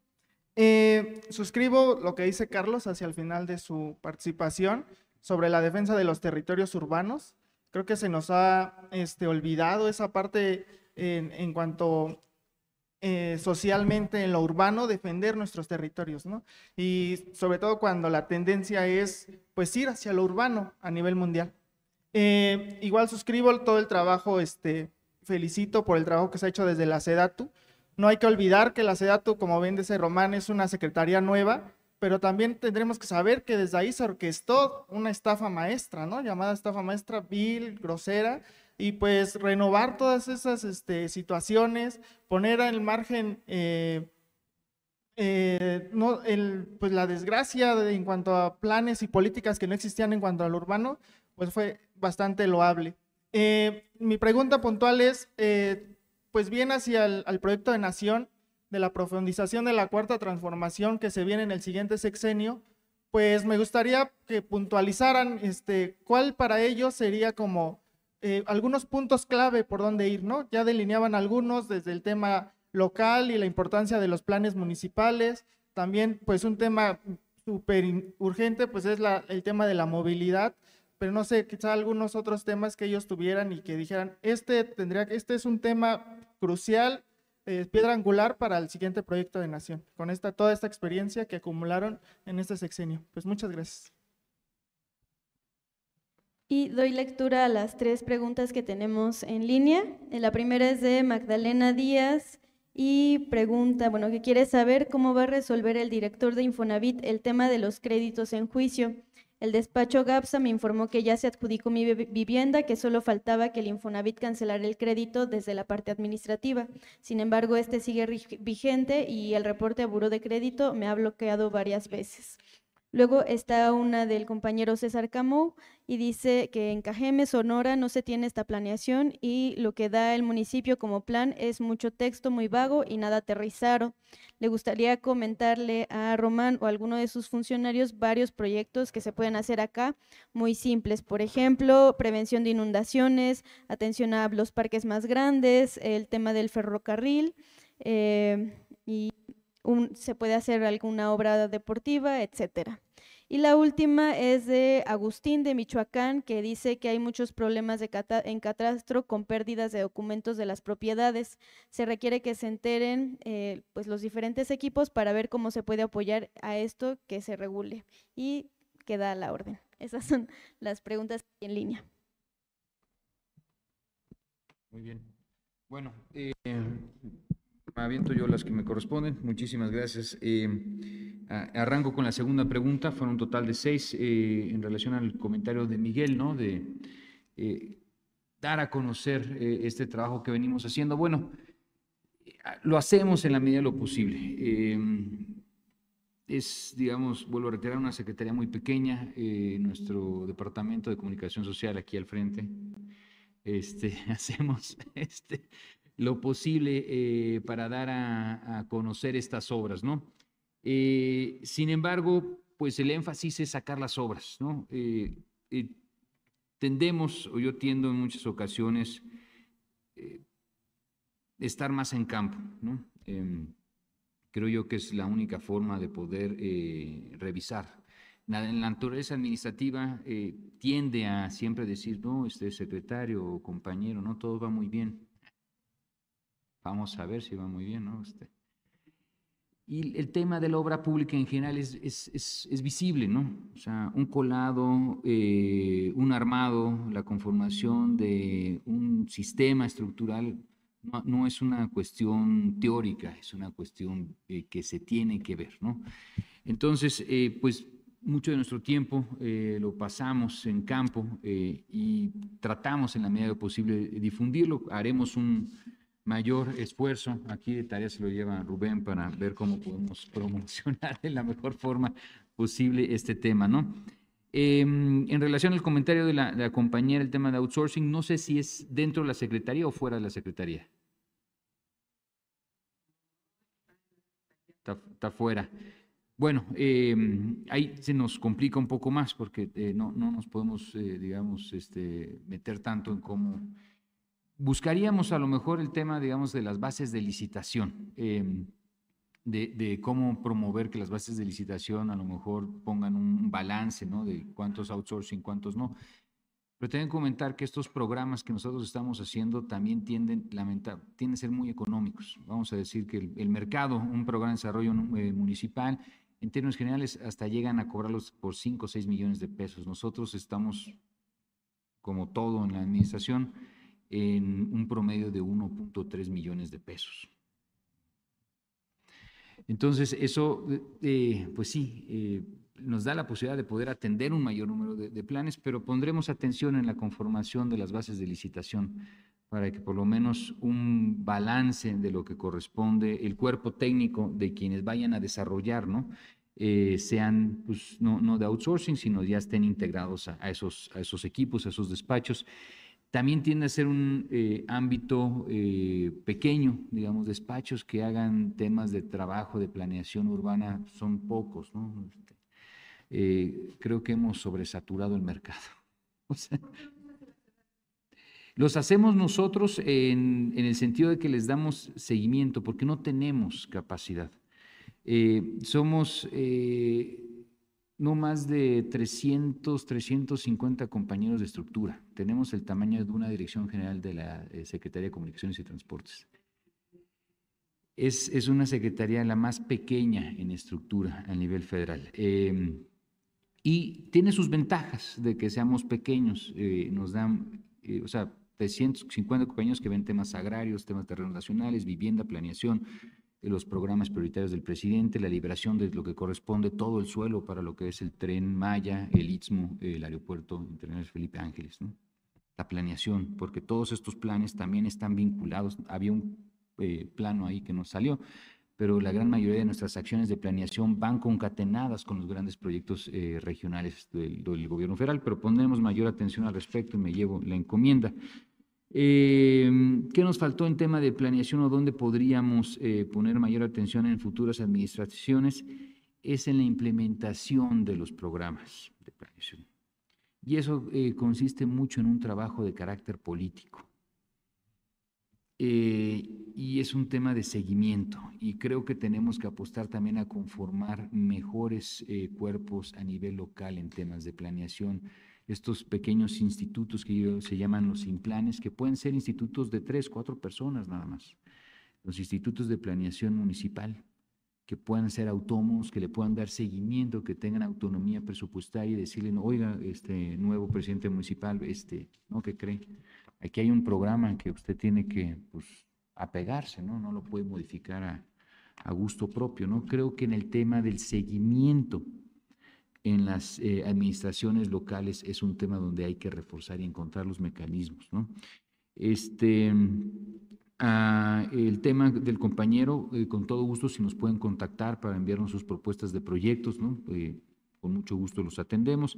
Eh, suscribo lo que dice Carlos hacia el final de su participación sobre la defensa de los territorios urbanos. Creo que se nos ha este, olvidado esa parte en cuanto eh, socialmente en lo urbano defender nuestros territorios, ¿no? Y sobre todo cuando la tendencia es, pues, ir hacia lo urbano a nivel mundial. Eh, igual suscribo todo el trabajo, este, felicito por el trabajo que se ha hecho desde la SEDATU. No hay que olvidar que la SEDATU, como ven dice Román, es una secretaría nueva, pero también tendremos que saber que desde ahí se orquestó una estafa maestra, ¿no? Llamada estafa maestra vil, grosera, y pues renovar todas esas este, situaciones, poner al margen eh, eh, pues, la desgracia en cuanto a planes y políticas que no existían en cuanto al urbano, pues fue bastante loable. Eh, mi pregunta puntual es, pues bien hacia el proyecto de nación, de la profundización de la cuarta transformación que se viene en el siguiente sexenio, pues me gustaría que puntualizaran este, cuál para ellos sería como eh, algunos puntos clave por dónde ir, ¿no? Ya delineaban algunos desde el tema local y la importancia de los planes municipales. También, pues un tema súper urgente, pues es la, el tema de la movilidad, pero no sé, quizá algunos otros temas que ellos tuvieran y que dijeran, este, tendría, este es un tema crucial, eh, piedra angular para el siguiente proyecto de Nación, con esta, toda esta experiencia que acumularon en este sexenio. Pues muchas gracias. Y doy lectura a las tres preguntas que tenemos en línea. Eh, la primera es de Magdalena Díaz y pregunta, bueno, que quiere saber cómo va a resolver el director de Infonavit el tema de los créditos en juicio. El despacho GAPSA me informó que ya se adjudicó mi vivienda, que solo faltaba que el Infonavit cancelara el crédito desde la parte administrativa. Sin embargo, este sigue vigente y el reporte a Buró de Crédito me ha bloqueado varias veces. Luego está una del compañero César Camó y dice que en Cajeme, Sonora, no se tiene esta planeación y lo que da el municipio como plan es mucho texto muy vago y nada aterrizado. Le gustaría comentarle a Román o a alguno de sus funcionarios varios proyectos que se pueden hacer acá, muy simples. Por ejemplo, prevención de inundaciones, atención a los parques más grandes, el tema del ferrocarril eh, y se puede hacer alguna obra deportiva, etcétera. Y la última es de Agustín de Michoacán, que dice que hay muchos problemas en catastro con pérdidas de documentos de las propiedades. Se requiere que se enteren eh, pues los diferentes equipos para ver cómo se puede apoyar a esto que se regule y queda la orden. Esas son las preguntas en línea. Muy bien. Bueno, eh, me aviento yo las que me corresponden. Muchísimas gracias. Eh, arranco con la segunda pregunta. Fueron un total de seis eh, en relación al comentario de Miguel, ¿no? De eh, dar a conocer este trabajo que venimos haciendo. Bueno, lo hacemos en la medida de lo posible. es, digamos, vuelvo a reiterar, una secretaría muy pequeña, nuestro departamento de comunicación social aquí al frente. Este, (laughs) hacemos este, lo posible eh, para dar a, conocer estas obras, ¿no? Eh, sin embargo, pues el énfasis es sacar las obras, ¿no? Eh, tendemos, o yo tiendo en muchas ocasiones, estar más en campo, em, creo yo que es la única forma de poder revisar la, la, naturaleza administrativa tiende a siempre decir, no, este secretario o compañero, no, todo va muy bien. Vamos a ver si va muy bien, ¿no? Este, y el tema de la obra pública en general es, es, es, visible, ¿no? O sea, un colado, eh, un armado, la conformación de un sistema estructural no, es una cuestión teórica, es una cuestión eh, que se tiene que ver, ¿no? Entonces, eh, pues mucho de nuestro tiempo lo pasamos en campo y tratamos en la medida de lo posible difundirlo. Haremos un mayor esfuerzo. Aquí de tarea se lo lleva Rubén para ver cómo podemos (laughs) promocionar de la mejor forma posible este tema, ¿no? Em, en relación al comentario de la, compañera, el tema de outsourcing, no sé si es dentro de la Secretaría o fuera de la Secretaría. Está, fuera. Bueno, em, ahí se nos complica un poco más porque eh, no, nos podemos, eh, digamos, este, meter tanto en cómo buscaríamos a lo mejor el tema, digamos, de las bases de licitación, em, de, cómo promover que las bases de licitación a lo mejor pongan un balance, ¿no? De cuántos outsourcing, cuántos no. Pero también comentar que estos programas que nosotros estamos haciendo también tienden, lamentablemente, tienden a ser muy económicos. Vamos a decir que el, mercado, un programa de desarrollo eh, municipal, en términos generales, hasta llegan a cobrarlos por 5 o 6 millones de pesos. Nosotros estamos, como todo en la administración, en un promedio de 1.3 millones de pesos. Entonces, eso, eh, eh, pues sí, eh, nos da la posibilidad de poder atender un mayor número de, planes, pero pondremos atención en la conformación de las bases de licitación para que por lo menos un balance de lo que corresponde el cuerpo técnico de quienes vayan a desarrollar, ¿no? sean pues, no, no, de outsourcing, sino ya estén integrados a, esos, a esos equipos, a esos despachos. También tiende a ser un eh, ámbito eh, pequeño, digamos, despachos que hagan temas de trabajo, de planeación urbana, son pocos, ¿no? Este, eh, creo que hemos sobresaturado el mercado. (laughs) los hacemos nosotros en, el sentido de que les damos seguimiento, porque no tenemos capacidad. somos no más de 300, 350 compañeros de estructura. Tenemos el tamaño de una dirección general de la eh, Secretaría de Comunicaciones y Transportes. Es, es una secretaría la más pequeña en estructura a nivel federal. Em, y tiene sus ventajas de que seamos pequeños. Eh, nos dan, eh, o sea, 350 compañeros que ven temas agrarios, temas de terrenos nacionales, vivienda, planeación, los programas prioritarios del presidente, la liberación de lo que corresponde todo el suelo para lo que es el tren Maya, el Istmo, el aeropuerto internacional Felipe Ángeles, la planeación, porque todos estos planes también están vinculados. Había un eh, plano ahí que no salió, pero la gran mayoría de nuestras acciones de planeación van concatenadas con los grandes proyectos eh, regionales del, del, gobierno federal, pero pondremos mayor atención al respecto y me llevo la encomienda. Eh, ¿Qué nos faltó en tema de planeación o dónde podríamos eh, poner mayor atención en futuras administraciones? Es en la implementación de los programas de planeación. Y eso eh, consiste mucho en un trabajo de carácter político. Eh, y es un tema de seguimiento. Y creo que tenemos que apostar también a conformar mejores cuerpos a nivel local en temas de planeación estos pequeños institutos que se llaman los implanes, que pueden ser institutos de tres, cuatro personas nada más. Los institutos de planeación municipal, que puedan ser autónomos, que le puedan dar seguimiento, que tengan autonomía presupuestaria y decirle, oiga, este nuevo presidente municipal, este, ¿no? ¿Qué cree? Aquí hay un programa que usted tiene que, pues, apegarse, ¿no? No lo puede modificar a, a gusto propio, ¿no? Creo que en el tema del seguimiento, en las eh, administraciones locales es un tema donde hay que reforzar y encontrar los mecanismos. Este, ah, el tema del compañero, eh, con todo gusto, si nos pueden contactar para enviarnos sus propuestas de proyectos, eh, con mucho gusto los atendemos.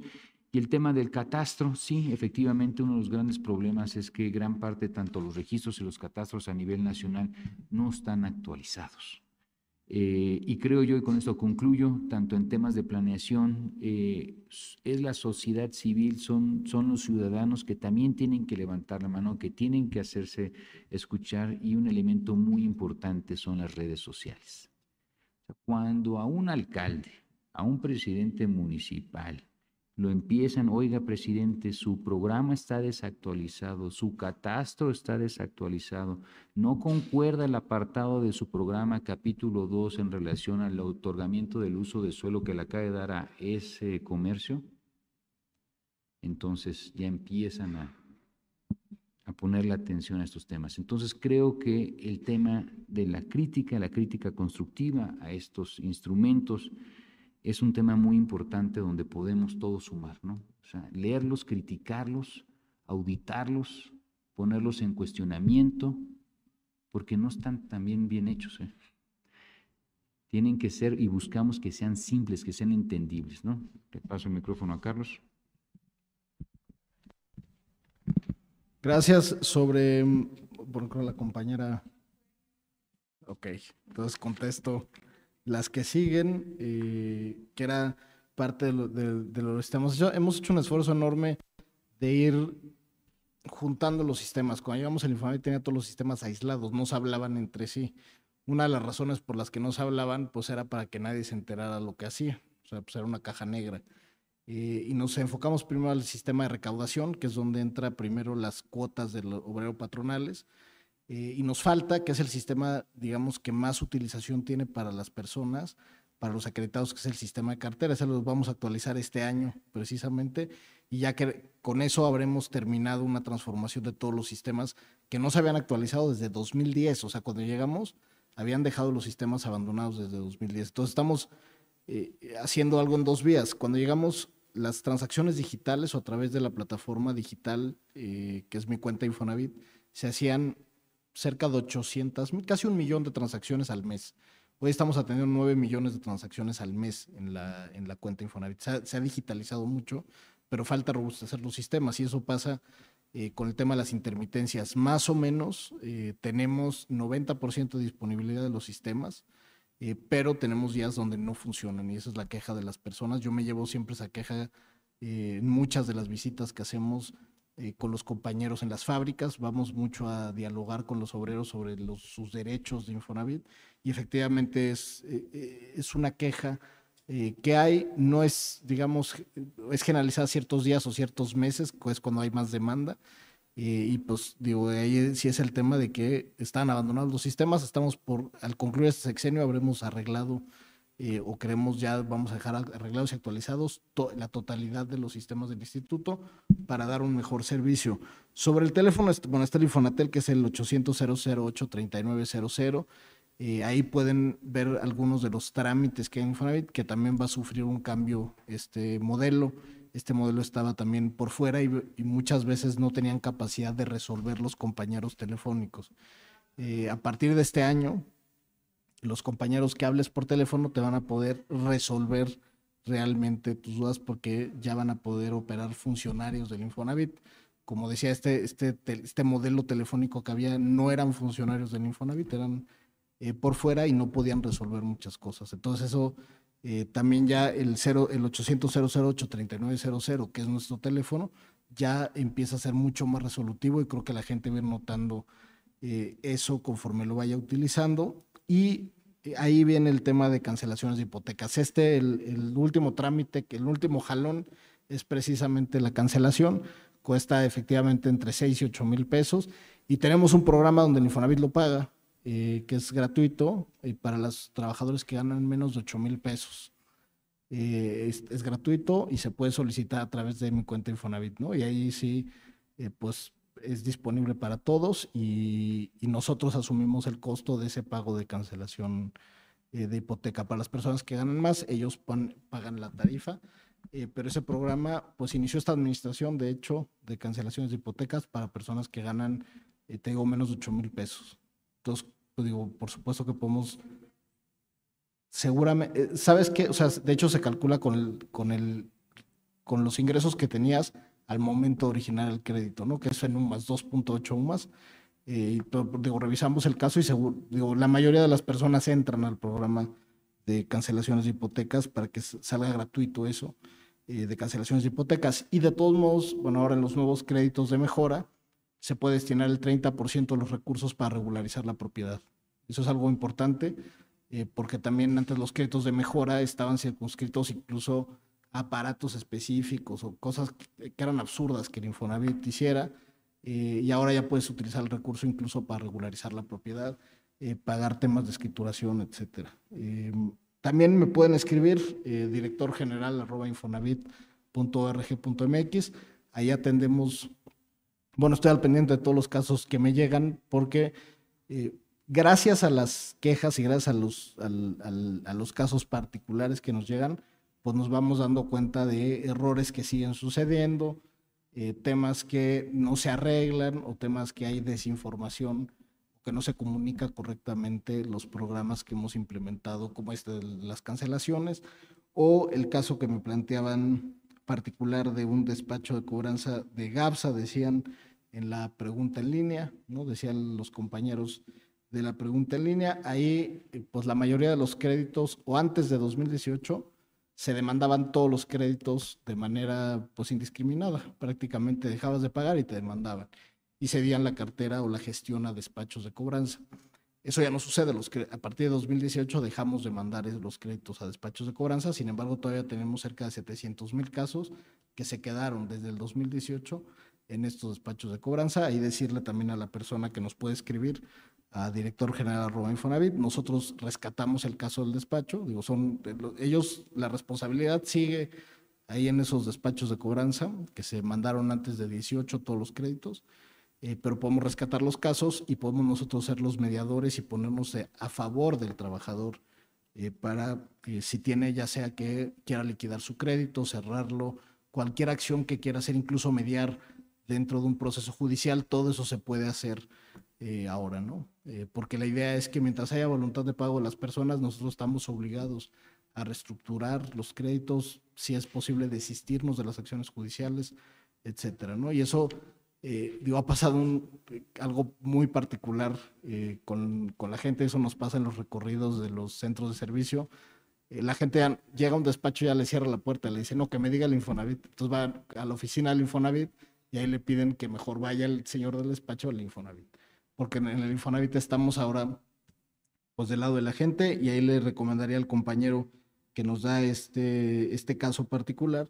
Y el tema del catastro, sí, efectivamente uno de los grandes problemas es que gran parte, tanto los registros y los catastros a nivel nacional, no están actualizados. Eh, y creo yo, y con esto concluyo, tanto en temas de planeación, eh, es la sociedad civil, son, son los ciudadanos que también tienen que levantar la mano, que tienen que hacerse escuchar y un elemento muy importante son las redes sociales. Cuando a un alcalde, a un presidente municipal, lo empiezan, oiga presidente, su programa está desactualizado, su catastro está desactualizado, no concuerda el apartado de su programa capítulo 2 en relación al otorgamiento del uso de suelo que le acaba de dar a ese comercio, entonces ya empiezan a, a la atención a estos temas. Entonces creo que el tema de la crítica, la crítica constructiva a estos instrumentos, es un tema muy importante donde podemos todos sumar, ¿no? O sea, leerlos, criticarlos, auditarlos, ponerlos en cuestionamiento, porque no están también bien hechos. ¿eh? Tienen que ser y buscamos que sean simples, que sean entendibles, ¿no? Le paso el micrófono a Carlos. Gracias. Sobre, por mm, la compañera. Ok, entonces contesto las que siguen, eh, que era parte de lo, los sistemas. hemos hecho un esfuerzo enorme de ir juntando los sistemas. Cuando llevamos al informe tenía todos los sistemas aislados, no se hablaban entre sí. Una de las razones por las que no se hablaban, pues era para que nadie se enterara lo que hacía. sea, pues, era una caja negra. Eh, y nos enfocamos primero al sistema de recaudación, que es donde entra primero las cuotas del obrero patronales. Eh, y nos falta, que es el sistema, digamos, que más utilización tiene para las personas, para los acreditados, que es el sistema de cartera. Ese lo vamos a actualizar este año precisamente y ya que con eso habremos terminado una transformación de todos los sistemas que no se habían actualizado desde 2010, o sea, cuando llegamos habían dejado los sistemas abandonados desde 2010. Entonces estamos eh, haciendo algo en dos vías. Cuando llegamos las transacciones digitales o a través de la plataforma digital, eh, que es mi cuenta Infonavit, se hacían cerca de 800, casi un millón de transacciones al mes. Hoy estamos atendiendo 9 millones de transacciones al mes en la, en la cuenta Infonavit. Se ha, digitalizado mucho, pero falta robustecer los sistemas y eso pasa eh, con el tema de las intermitencias. Más o menos eh, tenemos 90% de disponibilidad de los sistemas, eh, pero tenemos días donde no funcionan y esa es la queja de las personas. Yo me llevo siempre esa queja en muchas de las visitas que hacemos eh, con los compañeros en las fábricas, vamos mucho a dialogar con los obreros sobre los, sus derechos de Infonavit y efectivamente es, eh, eh, es una queja que hay, no es, digamos, es generalizada ciertos días o ciertos meses, pues cuando hay más demanda. y pues digo, ahí sí es el tema de que están abandonados los sistemas, estamos por, al concluir este sexenio habremos arreglado eh, o creemos ya vamos a dejar arreglados y actualizados la totalidad de los sistemas del instituto para dar un mejor servicio. Sobre el teléfono, bueno, es el que es el 800 008 3900. Eh, ahí pueden ver algunos de los trámites que hay en Infonavit, que también va a sufrir un cambio este modelo. Este modelo estaba también por fuera y, muchas veces no tenían capacidad de resolver los compañeros telefónicos. Eh, a partir de este año, los compañeros que hables por teléfono te van a poder resolver realmente tus dudas porque ya van a poder operar funcionarios del Infonavit. Como decía, este, este, este modelo telefónico que había no eran funcionarios del Infonavit, eran eh, por fuera y no podían resolver muchas cosas. Entonces eso eh, también ya el, 0, el 800 008 3900, que es nuestro teléfono, ya empieza a ser mucho más resolutivo y creo que la gente va a notando eh, eso conforme lo vaya utilizando y eh, ahí viene el tema de cancelaciones de hipotecas. Este, el, último trámite, que el último jalón es precisamente la cancelación. Cuesta efectivamente entre 6 y 8 mil pesos. Y tenemos un programa donde el Infonavit lo paga, eh, que es gratuito y eh, para los trabajadores que ganan menos de 8 mil pesos. es, es, gratuito y se puede solicitar a través de mi cuenta Infonavit, ¿no? Y ahí sí, pues es disponible para todos y, nosotros asumimos el costo de ese pago de cancelación eh, de hipoteca. Para las personas que ganan más, ellos pagan la tarifa, eh, pero ese programa pues inició esta administración, de hecho, de cancelaciones de hipotecas para personas que ganan, eh, digo, menos de 8 mil pesos. Entonces, pues, digo, por supuesto que podemos... Seguramente, ¿sabes qué? O sea, de hecho se calcula con con el, con los ingresos que tenías, al momento de originar el crédito, ¿no? Que es en más, 2.8 UMAS. Eh, digo, revisamos el caso y digo, la mayoría de las personas entran al programa de cancelaciones de hipotecas para que salga gratuito eso eh, de cancelaciones de hipotecas. Y de todos modos, bueno, ahora en los nuevos créditos de mejora se puede destinar el 30% de los recursos para regularizar la propiedad. Eso es algo importante eh, porque también antes los créditos de mejora estaban circunscritos incluso aparatos específicos o cosas que, eran absurdas que el Infonavit hiciera. Eh, y ahora ya puedes utilizar el recurso incluso para regularizar la propiedad, eh, pagar temas de escrituración, etc. Eh, también me pueden escribir director general infonavit.org.mx. Ahí atendemos, bueno, estoy al pendiente de todos los casos que me llegan porque gracias a las quejas y gracias a los, a los casos particulares que nos llegan, pues nos vamos dando cuenta de errores que siguen sucediendo, eh, temas que no se arreglan o temas que hay desinformación o que no se comunica correctamente los programas que hemos implementado, como este de las cancelaciones, o el caso que me planteaban particular de un despacho de cobranza de GAPSA, decían en la pregunta en línea, ¿no? Decían los compañeros de la pregunta en línea, ahí eh, pues la mayoría de los créditos o antes de 2018 se demandaban todos los créditos de manera pues indiscriminada. Prácticamente dejabas de pagar y te demandaban. Y cedían la cartera o la gestión a despachos de cobranza. Eso ya no sucede. Los a partir de 2018 dejamos de mandar los créditos a despachos de cobranza. Sin embargo, todavía tenemos cerca de 700 mil casos que se quedaron desde el 2018 en estos despachos de cobranza. Y decirle también a la persona que nos puede escribir a director general arroba Infonavit. Nosotros rescatamos el caso del despacho. Digo, son eh, ellos, la responsabilidad sigue ahí en esos despachos de cobranza que se mandaron antes de 18 todos los créditos. Eh, pero podemos rescatar los casos y podemos nosotros ser los mediadores y ponernos eh, a favor del trabajador para que si tiene ya sea que quiera liquidar su crédito, cerrarlo, cualquier acción que quiera hacer, incluso mediar dentro de un proceso judicial, todo eso se puede hacer eh, ahora, ¿no? Eh, porque la idea es que mientras haya voluntad de pago de las personas, nosotros estamos obligados a reestructurar los créditos, si es posible desistirnos de las acciones judiciales, etcétera, ¿no? Y eso, eh, ha pasado algo muy particular con, la gente, eso nos pasa en los recorridos de los centros de servicio, la gente llega a un despacho y ya le cierra la puerta, le dice, no, que me diga el Infonavit. Entonces va a la oficina del Infonavit y ahí le piden que mejor vaya el señor del despacho al Infonavit porque en el Infonavit estamos ahora pues del lado de la gente y ahí le recomendaría al compañero que nos da este, este caso particular,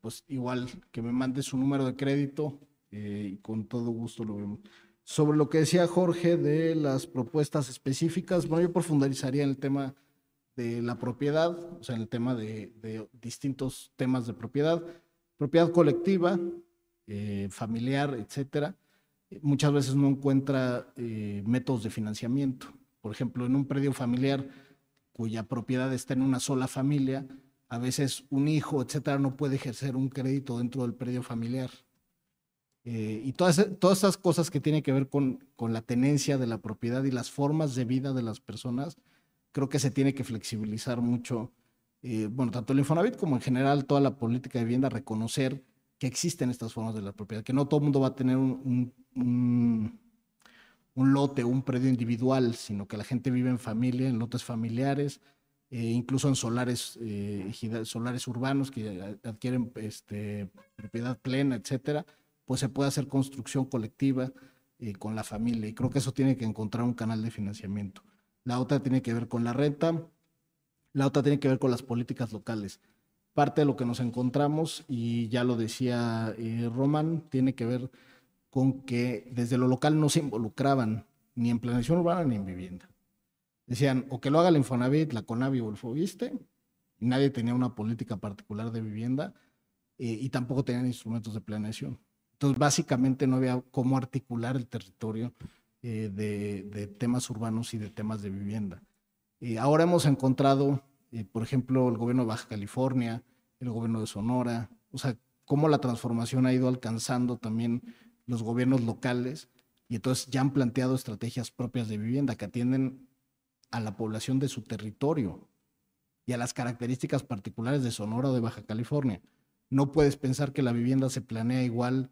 pues igual que me mande su número de crédito eh, y con todo gusto lo vemos. Sobre lo que decía Jorge de las propuestas específicas, bueno, yo profundizaría en el tema de la propiedad, o sea, en el tema de, distintos temas de propiedad, propiedad colectiva, eh, familiar, etcétera muchas veces no encuentra eh, métodos de financiamiento. Por ejemplo, en un predio familiar cuya propiedad está en una sola familia, a veces un hijo, etcétera, no puede ejercer un crédito dentro del predio familiar. Eh, y todas, todas esas cosas que tienen que ver con, con la tenencia de la propiedad y las formas de vida de las personas, creo que se tiene que flexibilizar mucho, eh, bueno, tanto el Infonavit como en general toda la política de vivienda, reconocer que existen estas formas de la propiedad, que no todo el mundo va a tener un, un, lote, un predio individual, sino que la gente vive en familia, en lotes familiares, eh, incluso en solares, eh, solares urbanos que adquieren este, propiedad plena, etcétera, pues se puede hacer construcción colectiva eh, con la familia. Y creo que eso tiene que encontrar un canal de financiamiento. La otra tiene que ver con la renta, la otra tiene que ver con las políticas locales parte de lo que nos encontramos, y ya lo decía eh, Román, tiene que ver con que desde lo local no se involucraban ni en planeación urbana ni en vivienda. Decían, o que lo haga la Infonavit, la Conavi o el Fobiste, y nadie tenía una política particular de vivienda eh, y tampoco tenían instrumentos de planeación. Entonces, básicamente no había cómo articular el territorio eh, de, temas urbanos y de temas de vivienda. Y eh, ahora hemos encontrado eh, por ejemplo, el gobierno de Baja California, el gobierno de Sonora, o sea, cómo la transformación ha ido alcanzando también los gobiernos locales y entonces ya han planteado estrategias propias de vivienda que atienden a la población de su territorio y a las características particulares de Sonora o de Baja California. No puedes pensar que la vivienda se planea igual,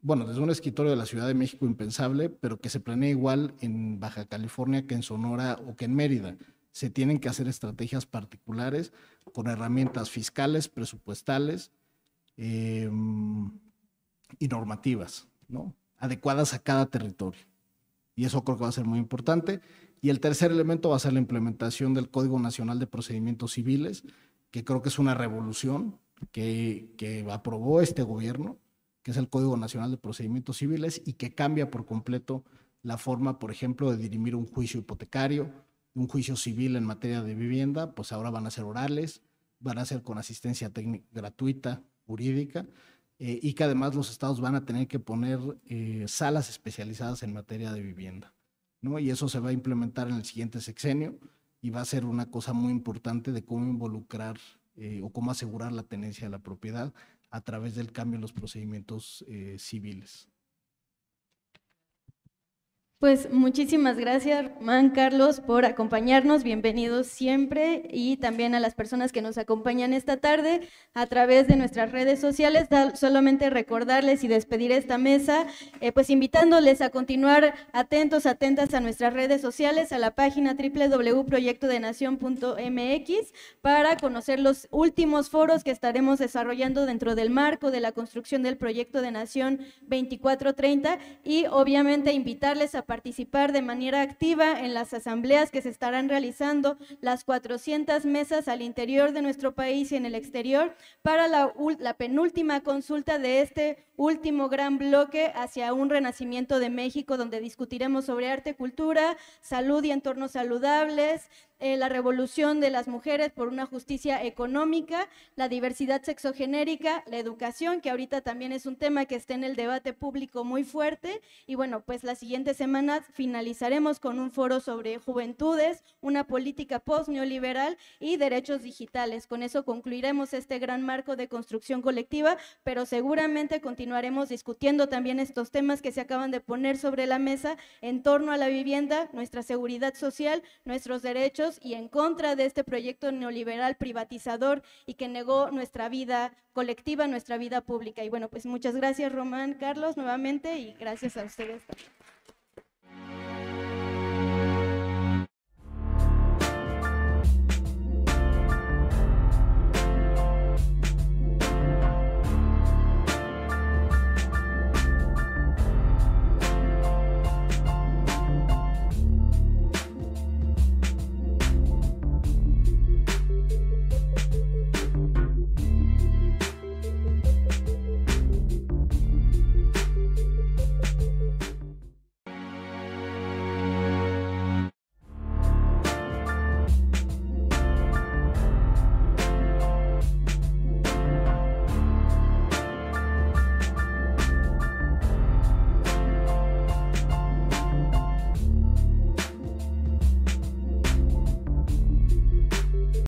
bueno, desde un escritorio de la Ciudad de México impensable, pero que se planea igual en Baja California que en Sonora o que en Mérida se tienen que hacer estrategias particulares con herramientas fiscales, presupuestales em, y normativas, ¿no? Adecuadas a cada territorio. Y eso creo que va a ser muy importante. Y el tercer elemento va a ser la implementación del Código Nacional de Procedimientos Civiles, que creo que es una revolución que, que aprobó este gobierno, que es el Código Nacional de Procedimientos Civiles y que cambia por completo la forma, por ejemplo, de dirimir un juicio hipotecario, un juicio civil en materia de vivienda, pues ahora van a ser orales, van a ser con asistencia técnica gratuita, jurídica, eh, y que además los estados van a tener que poner eh, salas especializadas en materia de vivienda. ¿no? Y eso se va a implementar en el siguiente sexenio y va a ser una cosa muy importante de cómo involucrar eh, o cómo asegurar la tenencia de la propiedad a través del cambio en los procedimientos civiles. Pues muchísimas gracias, Juan Carlos, por acompañarnos. Bienvenidos siempre y también a las personas que nos acompañan esta tarde a través de nuestras redes sociales. Solamente recordarles y despedir esta mesa, eh, pues invitándoles a continuar atentos, atentas a nuestras redes sociales, a la página www.proyectodenación.mx para conocer los últimos foros que estaremos desarrollando dentro del marco de la construcción del Proyecto de Nación 2430 y obviamente invitarles a participar participar de manera activa en las asambleas que se estarán realizando, las 400 mesas al interior de nuestro país y en el exterior, para la, la penúltima consulta de este último gran bloque hacia un renacimiento de México, donde discutiremos sobre arte, cultura, salud y entornos saludables, eh, la revolución de las mujeres por una justicia económica, la diversidad sexogenérica, la educación, que ahorita también es un tema que está en el debate público muy fuerte. Y bueno, pues la siguiente semana finalizaremos con un foro sobre juventudes, una política post-neoliberal y derechos digitales. Con eso concluiremos este gran marco de construcción colectiva, pero seguramente continuaremos continuaremos discutiendo también estos temas que se acaban de poner sobre la mesa en torno a la vivienda, nuestra seguridad social, nuestros derechos y en contra de este proyecto neoliberal privatizador y que negó nuestra vida colectiva, nuestra vida pública. Y bueno, pues muchas gracias Román, Carlos, nuevamente y gracias a ustedes también.